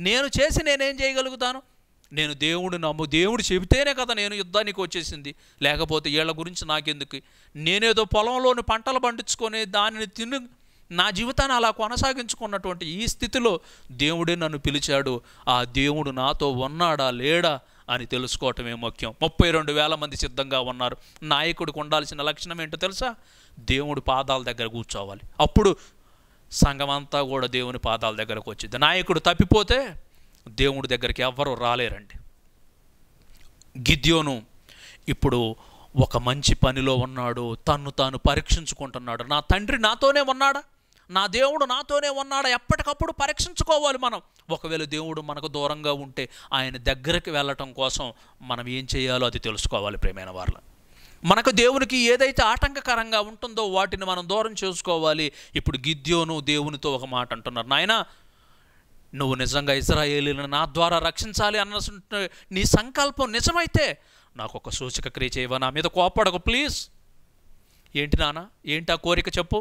S1: నేను చేసి నేనేం చేయగలుగుతాను నేను దేవుడు నమ్ము దేవుడు చెబితేనే కదా నేను యుద్ధానికి వచ్చేసింది లేకపోతే వీళ్ళ గురించి నాకెందుకు నేనేదో పొలంలోని పంటలు పండించుకొని దానిని తిను నా జీవితాన్ని అలా కొనసాగించుకున్నటువంటి ఈ స్థితిలో దేవుడే నన్ను పిలిచాడు ఆ దేవుడు నాతో ఉన్నాడా లేడా అని తెలుసుకోవటమే ముఖ్యం ముప్పై రెండు వేల మంది సిద్ధంగా ఉన్నారు నాయకుడికి ఉండాల్సిన లక్షణం ఏంటో తెలుసా దేవుడు పాదాల దగ్గర కూర్చోవాలి అప్పుడు సంఘమంతా కూడా దేవుని పాదాల దగ్గరకు వచ్చింది నాయకుడు తప్పిపోతే దేవుడి దగ్గరికి ఎవ్వరూ రాలేరండి గిద్యోను ఇప్పుడు ఒక మంచి పనిలో ఉన్నాడు తన్ను తాను పరీక్షించుకుంటున్నాడు నా తండ్రి నాతోనే ఉన్నాడా నా దేవుడు నాతోనే ఉన్నాడు ఎప్పటికప్పుడు పరీక్షించుకోవాలి మనం ఒకవేళ దేవుడు మనకు దూరంగా ఉంటే ఆయన దగ్గరికి వెళ్ళటం కోసం మనం ఏం చేయాలో అది తెలుసుకోవాలి ప్రేమైన వాళ్ళ మనకు దేవునికి ఏదైతే ఆటంకకరంగా ఉంటుందో వాటిని మనం దూరం చేసుకోవాలి ఇప్పుడు గిద్యోను దేవునితో ఒక మాట అంటున్నారు నాయన నువ్వు నిజంగా ఇజ్రాయేలీలను నా ద్వారా రక్షించాలి అన్న నీ సంకల్పం నిజమైతే నాకు ఒక సూచక క్రియ చేయవా నా మీద కోపడకు ప్లీజ్ ఏంటి నాన్న ఏంటి ఆ కోరిక చెప్పు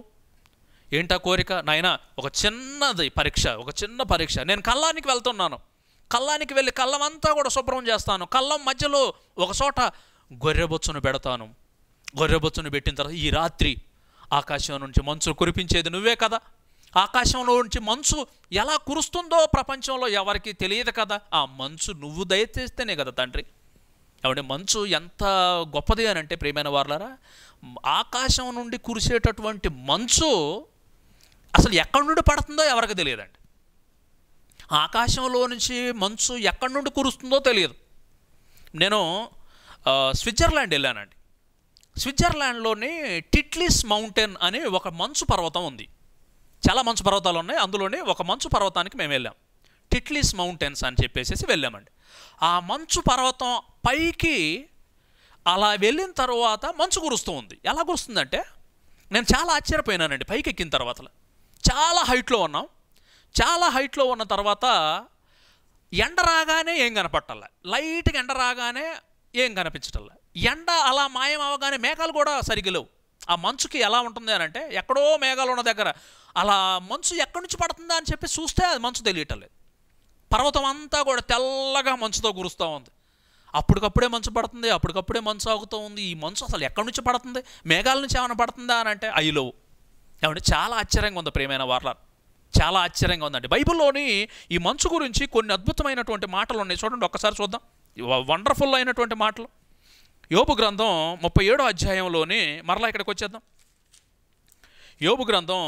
S1: ఏంటా కోరిక నాయన ఒక చిన్నది పరీక్ష ఒక చిన్న పరీక్ష నేను కళ్ళానికి వెళ్తున్నాను కళ్ళానికి వెళ్ళి కళ్ళమంతా కూడా శుభ్రం చేస్తాను కళ్ళం మధ్యలో ఒక చోట గొర్రెబొచ్చును పెడతాను గొర్రెబొచ్చును పెట్టిన తర్వాత ఈ రాత్రి ఆకాశం నుంచి మంచు కురిపించేది నువ్వే కదా ఆకాశంలో నుంచి మంచు ఎలా కురుస్తుందో ప్రపంచంలో ఎవరికి తెలియదు కదా ఆ మంచు నువ్వు దయచేస్తేనే కదా తండ్రి కాబట్టి మంచు ఎంత గొప్పది అని అంటే ప్రేమైన వార్లరా ఆకాశం నుండి కురిసేటటువంటి మంచు అసలు ఎక్కడి నుండి పడుతుందో ఎవరికి తెలియదండి ఆకాశంలో నుంచి మంచు ఎక్కడి నుండి కురుస్తుందో తెలియదు నేను స్విట్జర్లాండ్ వెళ్ళానండి స్విట్జర్లాండ్లోని టిట్లిస్ మౌంటైన్ అని ఒక మంచు పర్వతం ఉంది చాలా మంచు పర్వతాలు ఉన్నాయి అందులోనే ఒక మంచు పర్వతానికి మేము వెళ్ళాం టిట్లిస్ మౌంటైన్స్ అని చెప్పేసి వెళ్ళామండి ఆ మంచు పర్వతం పైకి అలా వెళ్ళిన తర్వాత మంచు కురుస్తూ ఉంది ఎలా కురుస్తుందంటే నేను చాలా ఆశ్చర్యపోయినానండి పైకి ఎక్కిన తర్వాత చాలా హైట్లో ఉన్నాం చాలా హైట్లో ఉన్న తర్వాత ఎండ రాగానే ఏం కనపట్టాల లైట్గా ఎండ రాగానే ఏం కనిపించటంలే ఎండ అలా మాయం అవగానే మేఘాలు కూడా సరిగలేవు ఆ మంచుకి ఎలా ఉంటుంది అని అంటే ఎక్కడో మేఘాలు ఉన్న దగ్గర అలా మంచు ఎక్కడి నుంచి పడుతుందా అని చెప్పి చూస్తే అది మంచు లేదు పర్వతం అంతా కూడా తెల్లగా మంచుతో కురుస్తూ ఉంది అప్పటికప్పుడే మంచు పడుతుంది అప్పటికప్పుడే మంచు ఆగుతూ ఉంది ఈ మంచు అసలు ఎక్కడి నుంచి పడుతుంది మేఘాల నుంచి ఏమైనా పడుతుందా అని అంటే అయిలోవు ఏమంటే చాలా ఆశ్చర్యంగా ఉంది ప్రేమైన వార్లర్ చాలా ఆశ్చర్యంగా ఉందండి బైబిల్లోని ఈ మంచు గురించి కొన్ని అద్భుతమైనటువంటి మాటలు ఉన్నాయి చూడండి ఒక్కసారి చూద్దాం వండర్ఫుల్ అయినటువంటి మాటలు యోబు గ్రంథం ముప్పై ఏడో అధ్యాయంలోని మరలా ఇక్కడికి వచ్చేద్దాం యోబు గ్రంథం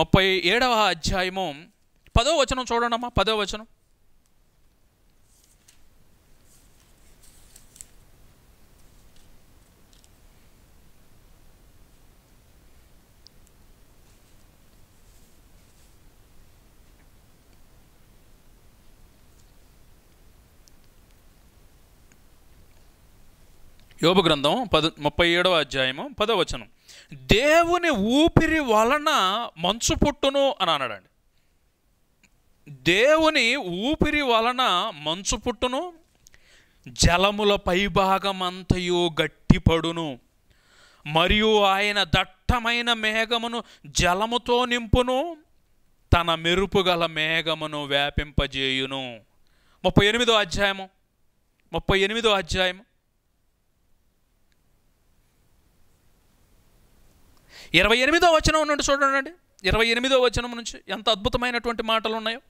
S1: ముప్పై ఏడవ అధ్యాయము పదో వచనం అమ్మా పదో వచనం యోబు గ్రంథం పద ముప్పై ఏడవ అధ్యాయము పదవచనం దేవుని ఊపిరి వలన మంచు పుట్టును అని అన్నాడండి దేవుని ఊపిరి వలన మంచు పుట్టును జలముల అంతయు గట్టిపడును మరియు ఆయన దట్టమైన మేఘమును జలముతో నింపును తన మెరుపుగల మేఘమును వ్యాపింపజేయును ముప్పై ఎనిమిదో అధ్యాయము ముప్పై ఎనిమిదో అధ్యాయము ఇరవై ఎనిమిదో వచనం నుండి చూడండి ఇరవై ఎనిమిదో వచనం నుంచి ఎంత అద్భుతమైనటువంటి మాటలు ఉన్నాయో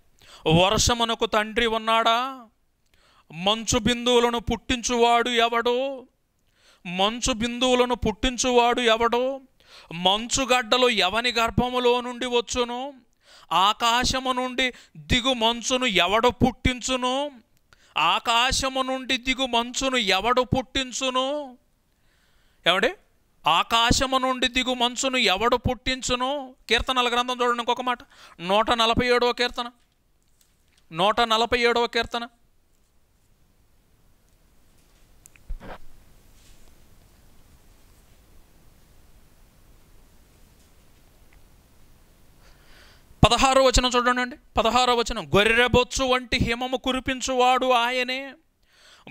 S1: వర్షమునకు తండ్రి ఉన్నాడా మంచు బిందువులను పుట్టించువాడు ఎవడో మంచు బిందువులను పుట్టించువాడు ఎవడో మంచుగడ్డలు ఎవని గర్భములో నుండి వచ్చును ఆకాశము నుండి దిగు మంచును ఎవడు పుట్టించును ఆకాశము నుండి దిగు మంచును ఎవడు పుట్టించును ఏమండి ఆకాశము నుండి దిగు మంచును ఎవడు పుట్టించును కీర్తనల గ్రంథం చూడండి ఇంకొక మాట నూట నలభై ఏడవ కీర్తన నూట నలభై ఏడవ కీర్తన పదహారో వచనం చూడండి పదహారో వచనం గొర్రెబొచ్చు వంటి హిమము కురిపించువాడు ఆయనే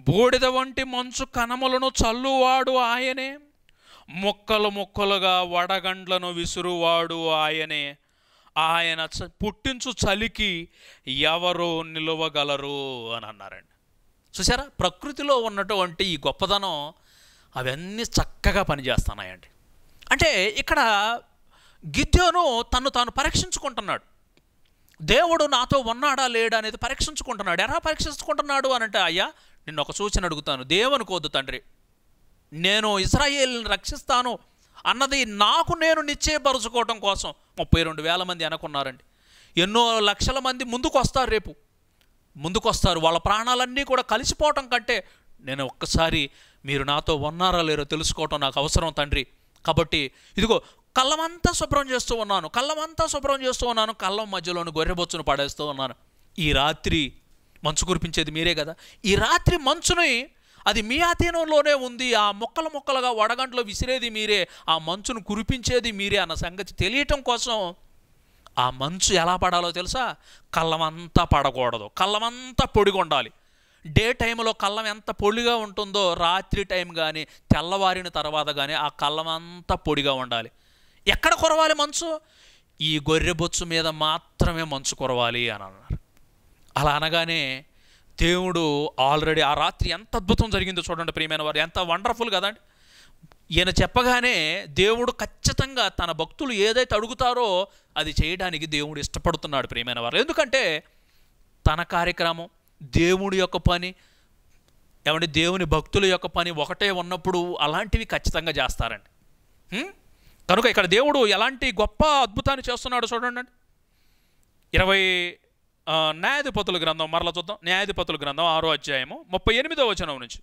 S1: బూడిద వంటి మంచు కనములను చల్లువాడు ఆయనే మొక్కలు మొక్కలుగా వడగండ్లను విసురువాడు ఆయనే ఆయన పుట్టించు చలికి ఎవరు నిలవగలరు అని అన్నారండి చూసారా ప్రకృతిలో ఉన్నటువంటి ఈ గొప్పదనం అవన్నీ చక్కగా పనిచేస్తున్నాయండి అంటే ఇక్కడ గిద్యోను తను తాను పరీక్షించుకుంటున్నాడు దేవుడు నాతో ఉన్నాడా లేడా అనేది పరీక్షించుకుంటున్నాడు ఎలా పరీక్షించుకుంటున్నాడు అనంటే అయ్యా నిన్ను ఒక సూచన అడుగుతాను దేవునుకోవద్దు తండ్రి నేను ఇజ్రాయేల్ని రక్షిస్తాను అన్నది నాకు నేను నిశ్చయపరుచుకోవటం కోసం ముప్పై రెండు వేల మంది అనుకున్నారండి ఎన్నో లక్షల మంది ముందుకు వస్తారు రేపు ముందుకొస్తారు వాళ్ళ ప్రాణాలన్నీ కూడా కలిసిపోవటం కంటే నేను ఒక్కసారి మీరు నాతో ఉన్నారా లేరో తెలుసుకోవటం నాకు అవసరం తండ్రి కాబట్టి ఇదిగో కళ్ళమంతా శుభ్రం చేస్తూ ఉన్నాను కళ్ళమంతా శుభ్రం చేస్తూ ఉన్నాను కళ్ళం మధ్యలోని గొర్రెబొచ్చును పడేస్తూ ఉన్నాను ఈ రాత్రి మంచు కురిపించేది మీరే కదా ఈ రాత్రి మంచుని అది మీ ఆధీనంలోనే ఉంది ఆ మొక్కలు మొక్కలుగా వడగంటలో విసిరేది మీరే ఆ మంచును కురిపించేది మీరే అన్న సంగతి తెలియటం కోసం ఆ మంచు ఎలా పడాలో తెలుసా కళ్ళమంతా పడకూడదు కళ్ళమంతా పొడిగి ఉండాలి డే టైంలో కళ్ళం ఎంత పొడిగా ఉంటుందో రాత్రి టైం కానీ తెల్లవారిన తర్వాత కానీ ఆ కళ్ళమంతా పొడిగా ఉండాలి ఎక్కడ కురవాలి మంచు ఈ గొర్రె బొచ్చు మీద మాత్రమే మంచు కురవాలి అని అన్నారు అలా అనగానే దేవుడు ఆల్రెడీ ఆ రాత్రి ఎంత అద్భుతం జరిగిందో చూడండి ప్రియమైన వారు ఎంత వండర్ఫుల్ కదండి ఈయన చెప్పగానే దేవుడు ఖచ్చితంగా తన భక్తులు ఏదైతే అడుగుతారో అది చేయడానికి దేవుడు ఇష్టపడుతున్నాడు ప్రియమైన వారు ఎందుకంటే తన కార్యక్రమం దేవుడి యొక్క పని ఏమంటే దేవుని భక్తుల యొక్క పని ఒకటే ఉన్నప్పుడు అలాంటివి ఖచ్చితంగా చేస్తారండి కనుక ఇక్కడ దేవుడు ఎలాంటి గొప్ప అద్భుతాన్ని చేస్తున్నాడు చూడండి ఇరవై న్యాయాధిపతుల గ్రంథం మరల చూద్దాం న్యాయాధిపతుల గ్రంథం ఆరో అధ్యాయము ముప్పై ఎనిమిదో వచనం నుంచి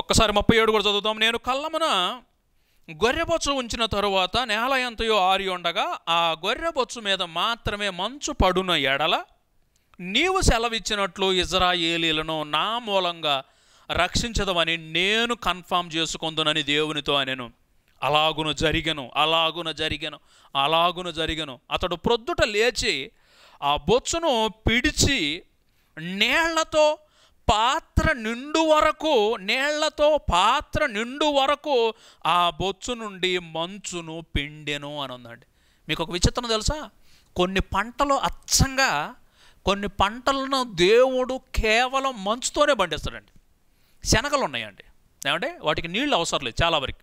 S1: ఒక్కసారి ముప్పై ఏడు కూడా చదువుతాం నేను కళ్ళమున గొర్రెబొచ్చు ఉంచిన తరువాత నేల ఎంతయో ఆరి ఉండగా ఆ గొర్రెబొచ్చు మీద మాత్రమే మంచు పడున ఎడల నీవు సెలవిచ్చినట్లు ఇజ్రాయేలీలను నా మూలంగా రక్షించదమని నేను కన్ఫామ్ చేసుకుందునని దేవునితో నేను అలాగున జరిగను అలాగున జరిగను అలాగున జరిగను అతడు ప్రొద్దుట లేచి ఆ బొచ్చును పిడిచి నీళ్లతో పాత్ర నిండు వరకు నీళ్లతో పాత్ర నిండు వరకు ఆ బొచ్చు నుండి మంచును పిండెను అని ఉందండి మీకు ఒక విచిత్రం తెలుసా కొన్ని పంటలు అచ్చంగా కొన్ని పంటలను దేవుడు కేవలం మంచుతోనే పండిస్తాడండి శనగలు ఉన్నాయండి ఏమంటే వాటికి నీళ్ళు అవసరం లేదు చాలా వరకు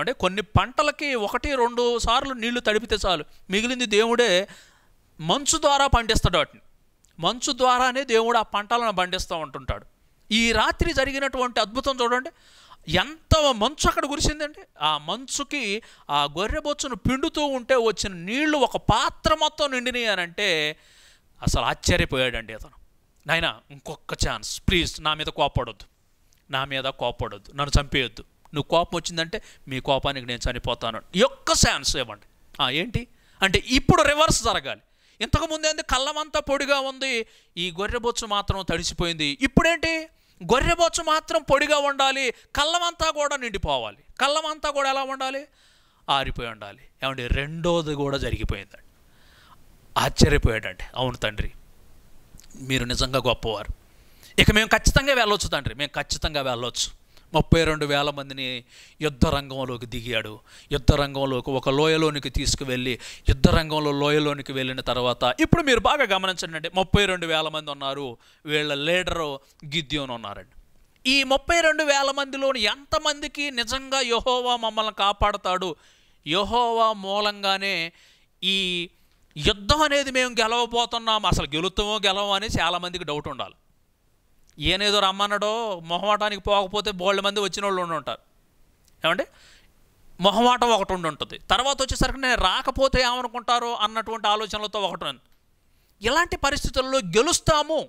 S1: అంటే కొన్ని పంటలకి ఒకటి రెండు సార్లు నీళ్లు తడిపితే చాలు మిగిలింది దేవుడే మంచు ద్వారా పండిస్తాడు వాటిని మంచు ద్వారానే దేవుడు ఆ పంటలను పండిస్తూ ఉంటుంటాడు ఈ రాత్రి జరిగినటువంటి అద్భుతం చూడండి ఎంత మంచు అక్కడ కురిసిందండి ఆ మంచుకి ఆ గొర్రెబొచ్చును పిండుతూ ఉంటే వచ్చిన నీళ్లు ఒక పాత్ర మొత్తం నిండినాయి అని అంటే అసలు ఆశ్చర్యపోయాడండి అతను నాయన ఇంకొక ఛాన్స్ ప్లీజ్ నా మీద కోపడొద్దు నా మీద కోపడొద్దు నన్ను చంపేయొద్దు నువ్వు కోపం వచ్చిందంటే మీ కోపానికి నేను చనిపోతాను యొక్క ఛాన్స్ ఇవ్వండి ఏంటి అంటే ఇప్పుడు రివర్స్ జరగాలి ఇంతకుముందు ఏంది కళ్ళమంతా పొడిగా ఉంది ఈ గొర్రెబొచ్చు మాత్రం తడిసిపోయింది ఇప్పుడేంటి గొర్రెబొచ్చు మాత్రం పొడిగా ఉండాలి కళ్ళమంతా కూడా నిండిపోవాలి కళ్ళమంతా కూడా ఎలా ఉండాలి ఆరిపోయి ఉండాలి ఏమంటే రెండోది కూడా జరిగిపోయిందండి ఆశ్చర్యపోయాడండి అవును తండ్రి మీరు నిజంగా గొప్పవారు ఇక మేము ఖచ్చితంగా వెళ్ళొచ్చు తండ్రి మేము ఖచ్చితంగా వెళ్ళొచ్చు ముప్పై రెండు వేల మందిని యుద్ధ రంగంలోకి దిగాడు యుద్ధ రంగంలోకి ఒక లోయలోనికి తీసుకువెళ్ళి యుద్ధ రంగంలో లోయలోనికి వెళ్ళిన తర్వాత ఇప్పుడు మీరు బాగా గమనించండి అంటే ముప్పై రెండు వేల మంది ఉన్నారు వీళ్ళ లీడరు గిద్యోన్ ఉన్నారండి ఈ ముప్పై రెండు వేల మందిలోని ఎంతమందికి నిజంగా యహోవా మమ్మల్ని కాపాడతాడు యహోవా మూలంగానే ఈ యుద్ధం అనేది మేము గెలవబోతున్నాం అసలు గెలుతామో గెలవమో అనేసి చాలామందికి డౌట్ ఉండాలి ఏనేదో రమ్మన్నాడో మొహమాటానికి పోకపోతే బోళ్ళ మంది వచ్చిన వాళ్ళు ఉండి ఉంటారు ఏమంటే మొహమాటం ఒకటి ఉండి ఉంటుంది తర్వాత వచ్చేసరికి నేను రాకపోతే ఏమనుకుంటారు అన్నటువంటి ఆలోచనలతో ఒకటి ఉంది ఇలాంటి పరిస్థితుల్లో గెలుస్తాము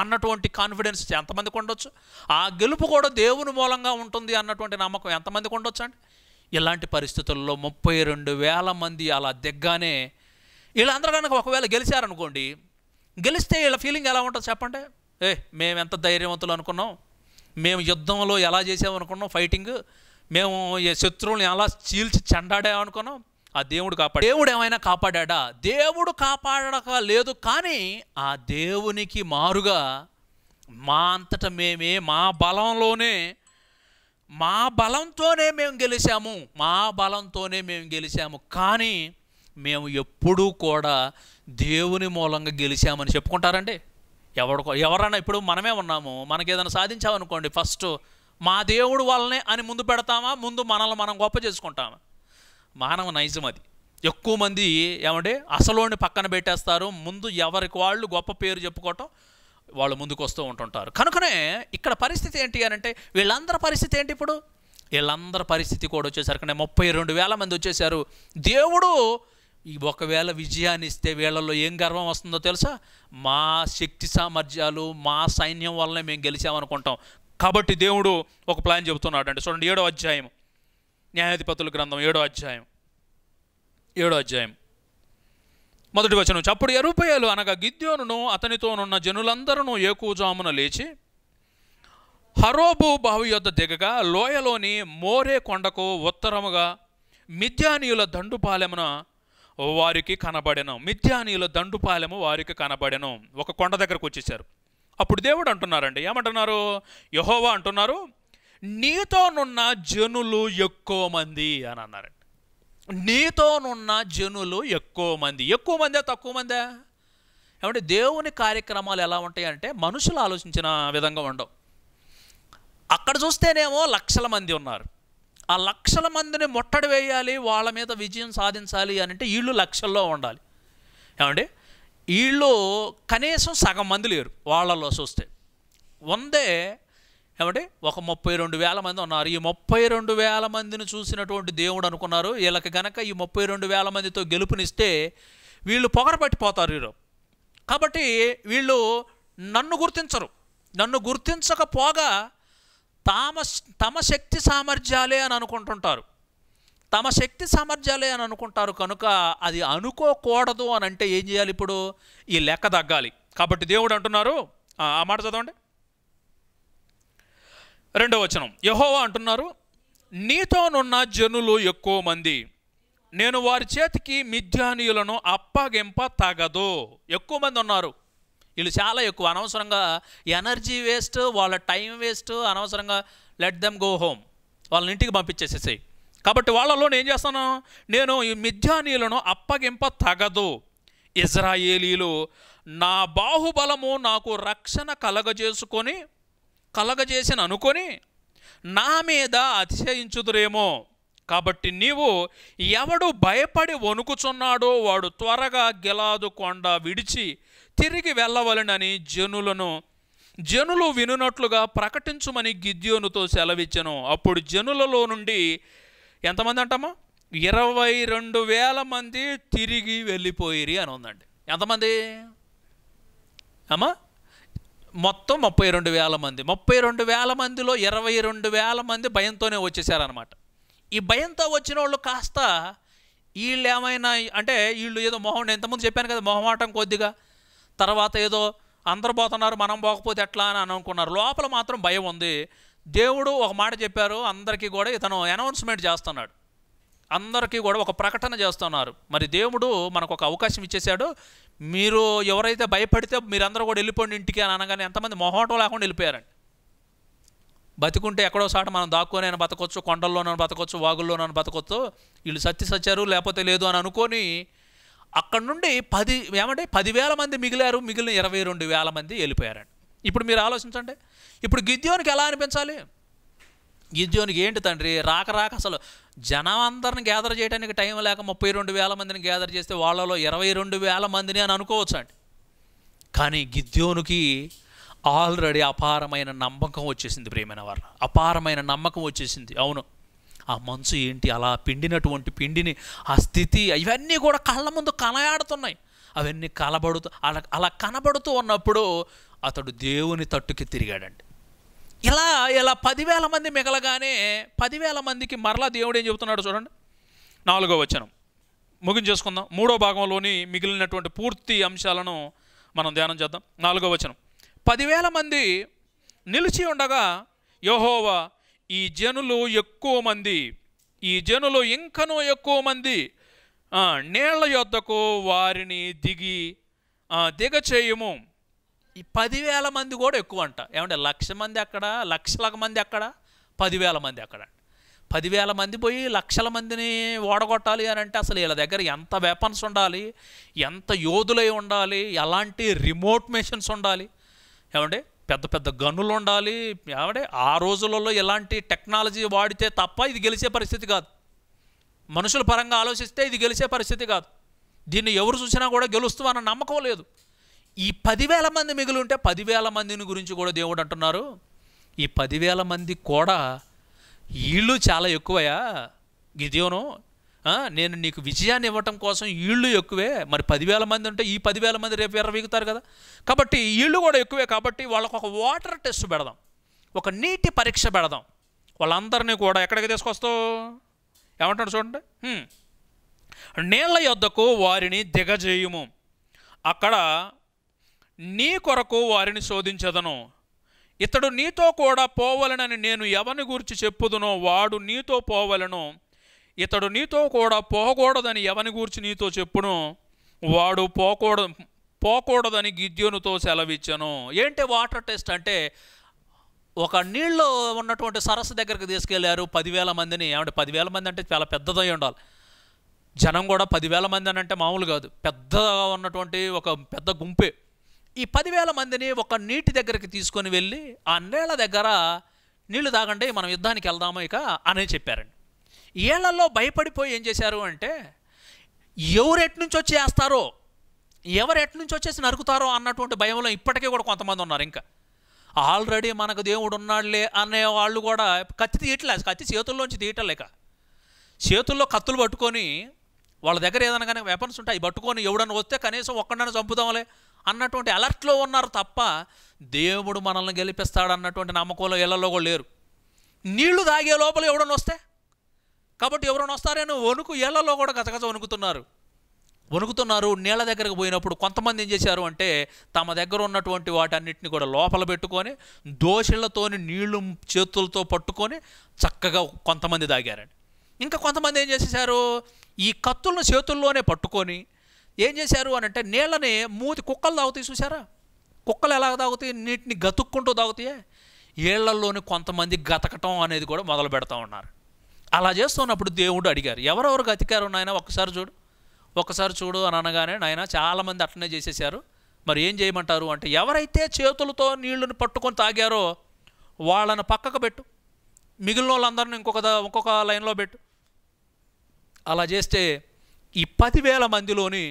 S1: అన్నటువంటి కాన్ఫిడెన్స్ ఎంతమందికి ఉండొచ్చు ఆ గెలుపు కూడా దేవుని మూలంగా ఉంటుంది అన్నటువంటి నమ్మకం ఎంతమందికి ఉండొచ్చు అండి ఇలాంటి పరిస్థితుల్లో ముప్పై రెండు వేల మంది అలా దిగ్గానే వీళ్ళందరూ కనుక ఒకవేళ గెలిచారనుకోండి గెలిస్తే వీళ్ళ ఫీలింగ్ ఎలా ఉంటుందో చెప్పండి ఏ మేము ఎంత ధైర్యవంతులు అనుకున్నాం మేము యుద్ధంలో ఎలా చేసామనుకున్నాం ఫైటింగ్ మేము శత్రువులను ఎలా చీల్చి చండాడామనుకున్నాం ఆ దేవుడు కాపాడు దేవుడు ఏమైనా కాపాడా దేవుడు కాపాడక లేదు కానీ ఆ దేవునికి మారుగా మా అంతట మేమే మా బలంలోనే మా బలంతోనే మేము గెలిచాము మా బలంతోనే మేము గెలిచాము కానీ మేము ఎప్పుడూ కూడా దేవుని మూలంగా గెలిచామని చెప్పుకుంటారండి ఎవరికో ఎవరైనా ఇప్పుడు మనమే ఉన్నాము మనకేదైనా సాధించామనుకోండి ఫస్ట్ మా దేవుడు వల్లనే అని ముందు పెడతామా ముందు మనల్ని మనం గొప్ప చేసుకుంటామా మానవ నైజం అది ఎక్కువ మంది ఏమంటే అసలోని పక్కన పెట్టేస్తారు ముందు ఎవరికి వాళ్ళు గొప్ప పేరు చెప్పుకోవటం వాళ్ళు ముందుకు వస్తూ ఉంటుంటారు కనుకనే ఇక్కడ పరిస్థితి ఏంటి అని అంటే వీళ్ళందరి పరిస్థితి ఏంటి ఇప్పుడు వీళ్ళందరి పరిస్థితి కూడా వచ్చేసరికి ముప్పై రెండు వేల మంది వచ్చేసారు దేవుడు ఈ ఒకవేళ విజయాన్ని ఇస్తే వీళ్ళల్లో ఏం గర్వం వస్తుందో తెలుసా మా శక్తి సామర్థ్యాలు మా సైన్యం వల్లనే మేము గెలిచామనుకుంటాం కాబట్టి దేవుడు ఒక ప్లాన్ చెబుతున్నాడు అంటే చూడండి ఏడో అధ్యాయం న్యాయాధిపతుల గ్రంథం ఏడో అధ్యాయం ఏడో అధ్యాయం మొదటి వచనం అప్పుడు ఎరుపయలు అనగా గిద్యోను అతనితోనున్న జనులందరూ ఏకూజామున లేచి హరోబు బావి యొద్ దిగగా లోయలోని మోరే కొండకు ఉత్తరముగా మిథ్యానీయుల దండుపాలెమున వారికి కనబడెను మిథ్యానీయుల దండుపాలెము వారికి కనబడెను ఒక కొండ దగ్గరకు వచ్చేసారు అప్పుడు దేవుడు అంటున్నారండి ఏమంటున్నారు యహోవా అంటున్నారు నీతోనున్న జనులు ఎక్కువ మంది అని అన్నారండి నీతోనున్న జనులు ఎక్కువ మంది ఎక్కువ మందే తక్కువ మందే ఏమంటే దేవుని కార్యక్రమాలు ఎలా ఉంటాయి అంటే మనుషులు ఆలోచించిన విధంగా ఉండవు అక్కడ చూస్తేనేమో లక్షల మంది ఉన్నారు ఆ లక్షల మందిని ముట్టడి వేయాలి వాళ్ళ మీద విజయం సాధించాలి అని అంటే వీళ్ళు లక్షల్లో ఉండాలి ఏమండి వీళ్ళు కనీసం సగం మంది లేరు వాళ్ళలో చూస్తే వందే ఏమంటే ఒక ముప్పై రెండు వేల మంది ఉన్నారు ఈ ముప్పై రెండు వేల మందిని చూసినటువంటి దేవుడు అనుకున్నారు వీళ్ళకి కనుక ఈ ముప్పై రెండు వేల మందితో గెలుపునిస్తే వీళ్ళు పొగరపట్టిపోతారు వీరు కాబట్టి వీళ్ళు నన్ను గుర్తించరు నన్ను గుర్తించకపోగా తామ తమ శక్తి సామర్థ్యాలే అని అనుకుంటుంటారు తమ శక్తి సామర్థ్యాలే అని అనుకుంటారు కనుక అది అనుకోకూడదు అని అంటే ఏం చేయాలి ఇప్పుడు ఈ లెక్క తగ్గాలి కాబట్టి దేవుడు అంటున్నారు ఆ మాట చదవండి రెండవ వచనం యహోవా అంటున్నారు నీతోనున్న జనులు ఎక్కువ మంది నేను వారి చేతికి మిథ్యానీయులను అప్పగింప తగదు ఎక్కువ మంది ఉన్నారు వీళ్ళు చాలా ఎక్కువ అనవసరంగా ఎనర్జీ వేస్ట్ వాళ్ళ టైం వేస్ట్ అనవసరంగా లెట్ దెమ్ గో హోమ్ వాళ్ళని ఇంటికి పంపించేసేసాయి కాబట్టి వాళ్ళలో నేను ఏం చేస్తాను నేను ఈ మిథ్యానీయులను అప్పగింప తగదు ఇజ్రాయేలీలు నా బాహుబలము నాకు రక్షణ కలగజేసుకొని కలగజేసిన అనుకొని నా మీద అతిశయించుదురేమో కాబట్టి నీవు ఎవడు భయపడి వణుకుచున్నాడో వాడు త్వరగా గెలాదు కొండ విడిచి తిరిగి వెళ్ళవలనని జనులను జనులు వినునట్లుగా ప్రకటించుమని గిద్యోనుతో సెలవిచ్చను అప్పుడు జనులలో నుండి ఎంతమంది అంటామా ఇరవై రెండు వేల మంది తిరిగి వెళ్ళిపోయిరి అని ఉందండి ఎంతమంది అమ్మా మొత్తం ముప్పై రెండు వేల మంది ముప్పై రెండు వేల మందిలో ఇరవై రెండు వేల మంది భయంతోనే వచ్చేసారనమాట ఈ భయంతో వచ్చిన వాళ్ళు కాస్త వీళ్ళు ఏమైనా అంటే వీళ్ళు ఏదో మొహం ఇంతకుముందు చెప్పాను కదా మొహమాటం కొద్దిగా తర్వాత ఏదో అందరు పోతున్నారు మనం పోకపోతే ఎట్లా అని అనుకున్నారు లోపల మాత్రం భయం ఉంది దేవుడు ఒక మాట చెప్పారు అందరికీ కూడా ఇతను అనౌన్స్మెంట్ చేస్తున్నాడు అందరికీ కూడా ఒక ప్రకటన చేస్తున్నారు మరి దేవుడు మనకు ఒక అవకాశం ఇచ్చేశాడు మీరు ఎవరైతే భయపడితే మీరందరూ కూడా వెళ్ళిపోండి ఇంటికి అని అనగానే ఎంతమంది మొహోటం లేకుండా వెళ్ళిపోయారండి బతికుంటే ఎక్కడో సాట మనం దాక్కునైనా బతకొచ్చు కొండల్లోనైనా బతకొచ్చు వాగుల్లోనైనా బతకొచ్చు వీళ్ళు సత్తి సచ్చారు లేకపోతే లేదు అని అనుకొని అక్కడ నుండి పది ఏమంటే పదివేల మంది మిగిలారు మిగిలిన ఇరవై రెండు వేల మంది వెళ్ళిపోయారండి ఇప్పుడు మీరు ఆలోచించండి ఇప్పుడు గిద్యోనికి ఎలా అనిపించాలి గిద్యోనికి ఏంటి తండ్రి రాక రాక అసలు జనం అందరిని గ్యాదర్ చేయడానికి టైం లేక ముప్పై రెండు వేల మందిని గ్యాదర్ చేస్తే వాళ్ళలో ఇరవై రెండు వేల మందిని అని అనుకోవచ్చు అండి కానీ గిద్యోనికి ఆల్రెడీ అపారమైన నమ్మకం వచ్చేసింది ప్రేమైన వారు అపారమైన నమ్మకం వచ్చేసింది అవును ఆ మనసు ఏంటి అలా పిండినటువంటి పిండిని ఆ స్థితి ఇవన్నీ కూడా కళ్ళ ముందు కనయాడుతున్నాయి అవన్నీ కలబడుతూ అలా అలా కనబడుతూ ఉన్నప్పుడు అతడు దేవుని తట్టుకి తిరిగాడండి ఇలా ఇలా పదివేల మంది మిగలగానే పదివేల మందికి మరలా దేవుడు ఏం చెబుతున్నాడు చూడండి నాలుగో వచనం ముగించేసుకుందాం మూడో భాగంలోని మిగిలినటువంటి పూర్తి అంశాలను మనం ధ్యానం చేద్దాం నాలుగో వచనం పదివేల మంది నిలిచి ఉండగా యహోవా ఈ జనులు ఎక్కువ మంది ఈ జనులు ఇంకనూ ఎక్కువ మంది నీళ్ల యొద్దకు వారిని దిగి దిగ చేయము ఈ పదివేల మంది కూడా ఎక్కువ అంట ఏమంటే లక్ష మంది అక్కడ లక్షల మంది అక్కడ పదివేల మంది అక్కడ పదివేల మంది పోయి లక్షల మందిని ఓడగొట్టాలి అని అంటే అసలు వీళ్ళ దగ్గర ఎంత వెపన్స్ ఉండాలి ఎంత యోధులై ఉండాలి ఎలాంటి రిమోట్ మెషిన్స్ ఉండాలి ఏమండి పెద్ద పెద్ద గనులు ఉండాలి ఏమంటే ఆ రోజులలో ఎలాంటి టెక్నాలజీ వాడితే తప్ప ఇది గెలిచే పరిస్థితి కాదు మనుషుల పరంగా ఆలోచిస్తే ఇది గెలిచే పరిస్థితి కాదు దీన్ని ఎవరు చూసినా కూడా అన్న నమ్మకం లేదు ఈ పదివేల మంది మిగిలి ఉంటే పదివేల మందిని గురించి కూడా దేవుడు అంటున్నారు ఈ పదివేల మంది కూడా వీళ్ళు చాలా ఎక్కువయా గిదేవును నేను నీకు విజయాన్ని ఇవ్వటం కోసం వీళ్ళు ఎక్కువే మరి పదివేల మంది ఉంటే ఈ పదివేల మంది రేపు ఎర్రవీగుతారు కదా కాబట్టి వీళ్ళు కూడా ఎక్కువే కాబట్టి వాళ్ళకు ఒక వాటర్ టెస్ట్ పెడదాం ఒక నీటి పరీక్ష పెడదాం వాళ్ళందరినీ కూడా ఎక్కడికి తీసుకొస్తావు ఏమంటాడు చూడండి నీళ్ళ యొద్దకు వారిని దిగజేయుము అక్కడ నీ కొరకు వారిని శోధించదను ఇతడు నీతో కూడా పోవలనని నేను ఎవరిని గురించి చెప్పుదునో వాడు నీతో పోవలను ఇతడు నీతో కూడా పోకూడదని ఎవని గూర్చి నీతో చెప్పును వాడు పోకూడ పోకూడదని గిద్యోనుతో సెలవిచ్చాను ఏంటి వాటర్ టెస్ట్ అంటే ఒక నీళ్ళు ఉన్నటువంటి సరస్సు దగ్గరికి తీసుకెళ్లారు పదివేల మందిని ఏమంటే పదివేల మంది అంటే చాలా పెద్దదై ఉండాలి జనం కూడా పదివేల మంది అని అంటే మామూలు కాదు పెద్దగా ఉన్నటువంటి ఒక పెద్ద గుంపే ఈ పదివేల మందిని ఒక నీటి దగ్గరికి తీసుకొని వెళ్ళి ఆ నీళ్ళ దగ్గర నీళ్లు తాగండి మనం యుద్ధానికి వెళ్దాము ఇక అనే చెప్పారండి ఏళ్లలో భయపడిపోయి ఏం చేశారు అంటే ఎవరు ఎట్నుంచి వచ్చి వేస్తారో ఎవరు ఎట్నుంచి వచ్చేసి నరుకుతారో అన్నటువంటి భయంలో ఇప్పటికే కూడా కొంతమంది ఉన్నారు ఇంకా ఆల్రెడీ మనకు దేవుడు ఉన్నాడులే అనే వాళ్ళు కూడా కత్తి తీయట్లే కత్తి చేతుల్లోంచి తీయటలేక చేతుల్లో కత్తులు పట్టుకొని వాళ్ళ దగ్గర ఏదైనా కానీ వెపన్స్ ఉంటాయి పట్టుకొని ఎవడన్నా వస్తే కనీసం ఒక్కడన్నా చంపుదాంలే అన్నటువంటి అలర్ట్లో ఉన్నారు తప్ప దేవుడు మనల్ని గెలిపిస్తాడన్నటువంటి నమ్మకంలో ఇళ్లలో కూడా లేరు నీళ్లు తాగే లోపల ఎవడన్నా వస్తే కాబట్టి ఎవరైనా వస్తారని వణుకు ఏళ్లలో కూడా గతగత వణుకుతున్నారు వణుకుతున్నారు నీళ్ళ దగ్గరకు పోయినప్పుడు కొంతమంది ఏం చేశారు అంటే తమ దగ్గర ఉన్నటువంటి వాటన్నిటిని కూడా లోపల పెట్టుకొని దోషులతోని నీళ్లు చేతులతో పట్టుకొని చక్కగా కొంతమంది తాగారండి ఇంకా కొంతమంది ఏం చేసేసారు ఈ కత్తులను చేతుల్లోనే పట్టుకొని ఏం చేశారు అని అంటే నీళ్ళని మూతి కుక్కలు తాగుతాయి చూసారా కుక్కలు ఎలా తాగుతాయి నీటిని గతుక్కుంటూ తాగుతాయే ఏళ్లలోని కొంతమంది గతకటం అనేది కూడా మొదలు పెడతా ఉన్నారు అలా చేస్తున్నప్పుడు దేవుడు అడిగారు ఎవరెవరికి అధికారం నాయన ఒక్కసారి చూడు ఒకసారి చూడు అని అనగానే నాయన చాలామంది అట్లనే చేసేసారు మరి ఏం చేయమంటారు అంటే ఎవరైతే చేతులతో నీళ్లను పట్టుకొని తాగారో వాళ్ళని పక్కకు పెట్టు మిగిలిన వాళ్ళందరిని ఇంకొక ఇంకొక లైన్లో పెట్టు అలా చేస్తే ఈ పదివేల మందిలోని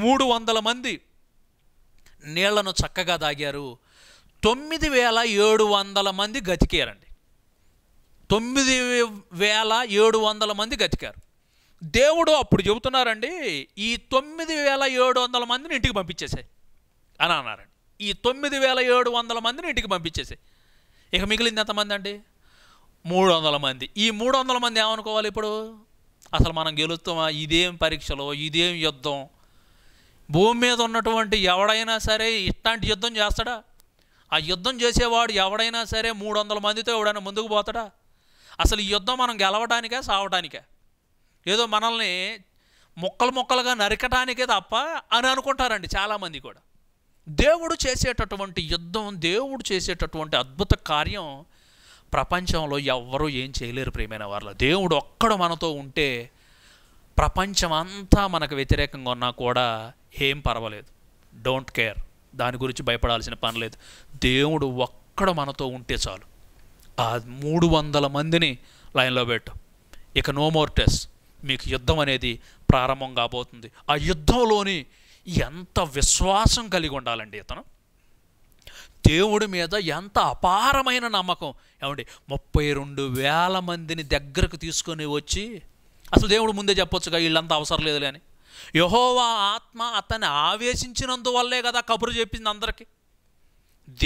S1: మూడు వందల మంది నీళ్లను చక్కగా తాగారు తొమ్మిది వేల ఏడు వందల మంది గతికేరండి తొమ్మిది వేల ఏడు వందల మంది గతికారు దేవుడు అప్పుడు చెబుతున్నారండి ఈ తొమ్మిది వేల ఏడు వందల మందిని ఇంటికి పంపించేసాయి అని అన్నారండి ఈ తొమ్మిది వేల ఏడు వందల మందిని ఇంటికి పంపించేసాయి ఇక మిగిలింది ఎంతమంది అండి మూడు వందల మంది ఈ మూడు వందల మంది ఏమనుకోవాలి ఇప్పుడు అసలు మనం గెలుస్తామా ఇదేం పరీక్షలో ఇదేం యుద్ధం భూమి మీద ఉన్నటువంటి ఎవడైనా సరే ఇట్లాంటి యుద్ధం చేస్తాడా ఆ యుద్ధం చేసేవాడు ఎవడైనా సరే మూడు వందల మందితో ఎవడైనా ముందుకు పోతాడా అసలు ఈ యుద్ధం మనం గెలవడానికే సావటానికే ఏదో మనల్ని మొక్కలు మొక్కలుగా నరకటానికే తప్ప అని అనుకుంటారండి చాలామంది కూడా దేవుడు చేసేటటువంటి యుద్ధం దేవుడు చేసేటటువంటి అద్భుత కార్యం ప్రపంచంలో ఎవ్వరూ ఏం చేయలేరు ప్రియమైన వాళ్ళ దేవుడు ఒక్కడు మనతో ఉంటే ప్రపంచం అంతా మనకు వ్యతిరేకంగా ఉన్నా కూడా ఏం పర్వాలేదు డోంట్ కేర్ దాని గురించి భయపడాల్సిన పని లేదు దేవుడు ఒక్కడు మనతో ఉంటే చాలు ఆ మూడు వందల మందిని లైన్లో పెట్టు ఇక నో మోర్ టెస్ట్ మీకు యుద్ధం అనేది ప్రారంభం కాబోతుంది ఆ యుద్ధంలోని ఎంత విశ్వాసం కలిగి ఉండాలండి ఇతను దేవుడి మీద ఎంత అపారమైన నమ్మకం ఏమండి ముప్పై రెండు వేల మందిని దగ్గరకు తీసుకొని వచ్చి అసలు దేవుడు ముందే చెప్పొచ్చుగా వీళ్ళంతా అవసరం లేదులే అని యహోవా ఆత్మ అతన్ని ఆవేశించినందువల్లే కదా కబురు చెప్పింది అందరికీ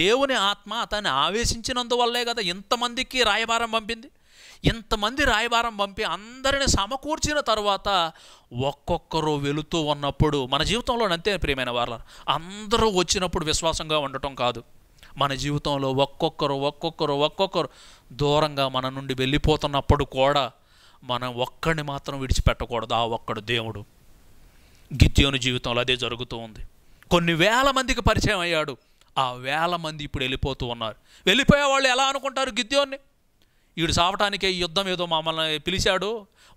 S1: దేవుని ఆత్మ అతన్ని ఆవేశించినందువల్లే కదా ఇంతమందికి రాయబారం పంపింది ఇంతమంది రాయబారం పంపి అందరిని సమకూర్చిన తర్వాత ఒక్కొక్కరు వెళుతూ ఉన్నప్పుడు మన జీవితంలో అంతే ప్రియమైన వాళ్ళ అందరూ వచ్చినప్పుడు విశ్వాసంగా ఉండటం కాదు మన జీవితంలో ఒక్కొక్కరు ఒక్కొక్కరు ఒక్కొక్కరు దూరంగా మన నుండి వెళ్ళిపోతున్నప్పుడు కూడా మనం ఒక్కడిని మాత్రం విడిచిపెట్టకూడదు ఆ ఒక్కడు దేవుడు గిద్యోని జీవితంలో అదే జరుగుతూ ఉంది కొన్ని వేల మందికి పరిచయం అయ్యాడు ఆ వేల మంది ఇప్పుడు వెళ్ళిపోతూ ఉన్నారు వెళ్ళిపోయే వాళ్ళు ఎలా అనుకుంటారు గిద్యోన్ని వీడు సావటానికే యుద్ధం ఏదో మమ్మల్ని పిలిచాడు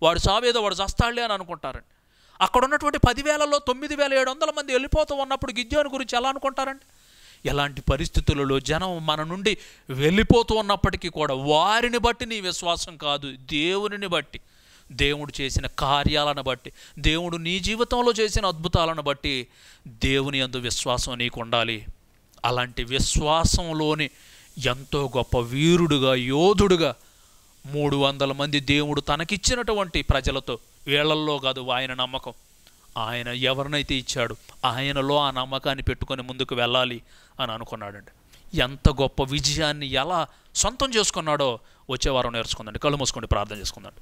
S1: వాడు సావేదో వాడు చస్తాడులే అని అనుకుంటారండి అక్కడ ఉన్నటువంటి పదివేలలో తొమ్మిది వేల ఏడు వందల మంది వెళ్ళిపోతూ ఉన్నప్పుడు గిద్యోని గురించి ఎలా అనుకుంటారండి ఎలాంటి పరిస్థితులలో జనం మన నుండి వెళ్ళిపోతూ ఉన్నప్పటికీ కూడా వారిని బట్టి నీ విశ్వాసం కాదు దేవునిని బట్టి దేవుడు చేసిన కార్యాలను బట్టి దేవుడు నీ జీవితంలో చేసిన అద్భుతాలను బట్టి దేవుని అందు విశ్వాసం నీకు ఉండాలి అలాంటి విశ్వాసంలోని ఎంతో గొప్ప వీరుడుగా యోధుడుగా మూడు వందల మంది దేవుడు తనకిచ్చినటువంటి ప్రజలతో వీళ్ళల్లో కాదు ఆయన నమ్మకం ఆయన ఎవరినైతే ఇచ్చాడు ఆయనలో ఆ నమ్మకాన్ని పెట్టుకొని ముందుకు వెళ్ళాలి అని అనుకున్నాడండి ఎంత గొప్ప విజయాన్ని ఎలా సొంతం చేసుకున్నాడో వచ్చే వారం నేర్చుకుందండి కళ్ళు మూసుకోండి ప్రార్థన చేసుకుందండి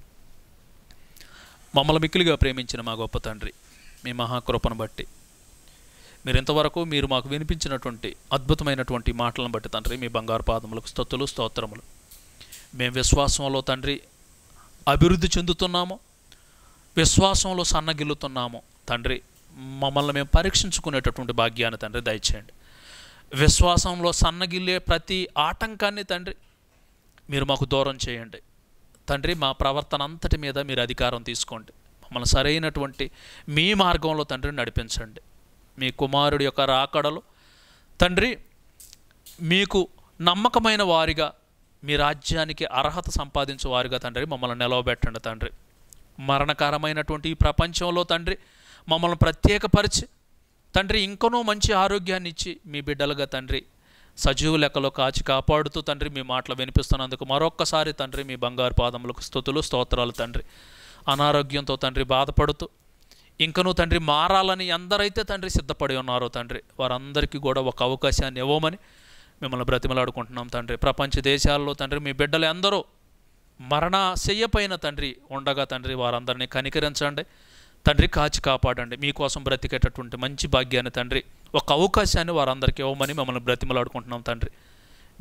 S1: మమ్మల్ని మిక్కిలిగా ప్రేమించిన మా గొప్ప తండ్రి మీ మహాకృపను బట్టి మీరు ఇంతవరకు మీరు మాకు వినిపించినటువంటి అద్భుతమైనటువంటి మాటలను బట్టి తండ్రి మీ బంగారు పాదములకు స్తొత్తులు స్తోత్రములు మేము విశ్వాసంలో తండ్రి అభివృద్ధి చెందుతున్నాము విశ్వాసంలో సన్నగిల్లుతున్నాము తండ్రి మమ్మల్ని మేము పరీక్షించుకునేటటువంటి భాగ్యాన్ని తండ్రి దయచేయండి విశ్వాసంలో సన్నగిల్లే ప్రతి ఆటంకాన్ని తండ్రి మీరు మాకు దూరం చేయండి తండ్రి మా ప్రవర్తన అంతటి మీద మీరు అధికారం తీసుకోండి మమ్మల్ని సరైనటువంటి మీ మార్గంలో తండ్రిని నడిపించండి మీ కుమారుడి యొక్క రాకడలు తండ్రి మీకు నమ్మకమైన వారిగా మీ రాజ్యానికి అర్హత సంపాదించే వారిగా తండ్రి మమ్మల్ని నిలవబెట్టండి తండ్రి మరణకరమైనటువంటి ఈ ప్రపంచంలో తండ్రి మమ్మల్ని ప్రత్యేకపరిచి తండ్రి ఇంకనూ మంచి ఆరోగ్యాన్ని ఇచ్చి మీ బిడ్డలుగా తండ్రి సజీవు లెక్కలో కాచి కాపాడుతూ తండ్రి మీ మాటలు వినిపిస్తున్నందుకు మరొక్కసారి తండ్రి మీ బంగారు పాదములకు స్థుతులు స్తోత్రాలు తండ్రి అనారోగ్యంతో తండ్రి బాధపడుతూ ఇంకను తండ్రి మారాలని ఎందరైతే తండ్రి సిద్ధపడి ఉన్నారో తండ్రి వారందరికీ కూడా ఒక అవకాశాన్ని ఇవ్వమని మిమ్మల్ని బ్రతిమలాడుకుంటున్నాం తండ్రి ప్రపంచ దేశాల్లో తండ్రి మీ బిడ్డలు ఎందరో మరణశయ్యపైన తండ్రి ఉండగా తండ్రి వారందరినీ కనికరించండి తండ్రి కాచి కాపాడండి మీకోసం బ్రతికేటటువంటి మంచి భాగ్యాన్ని తండ్రి ఒక అవకాశాన్ని వారందరికీ ఇవ్వమని మిమ్మల్ని బ్రతిమలాడుకుంటున్నాం తండ్రి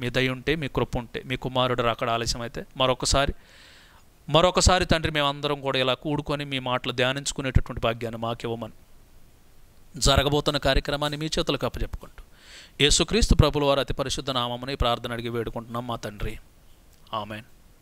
S1: మీ దయ ఉంటే మీ కృప ఉంటే మీ కుమారుడు అక్కడ ఆలస్యం అయితే మరొకసారి మరొకసారి తండ్రి మేమందరం కూడా ఇలా కూడుకొని మీ మాటలు ధ్యానించుకునేటటువంటి భాగ్యాన్ని మాకివ్వమని జరగబోతున్న కార్యక్రమాన్ని మీ చేతులకు అప్పచెప్పుకుంటూ యేసుక్రీస్తు ప్రభుల వారు అతి పరిశుద్ధ నామముని ప్రార్థన అడిగి వేడుకుంటున్నాం మా తండ్రి ఆమెన్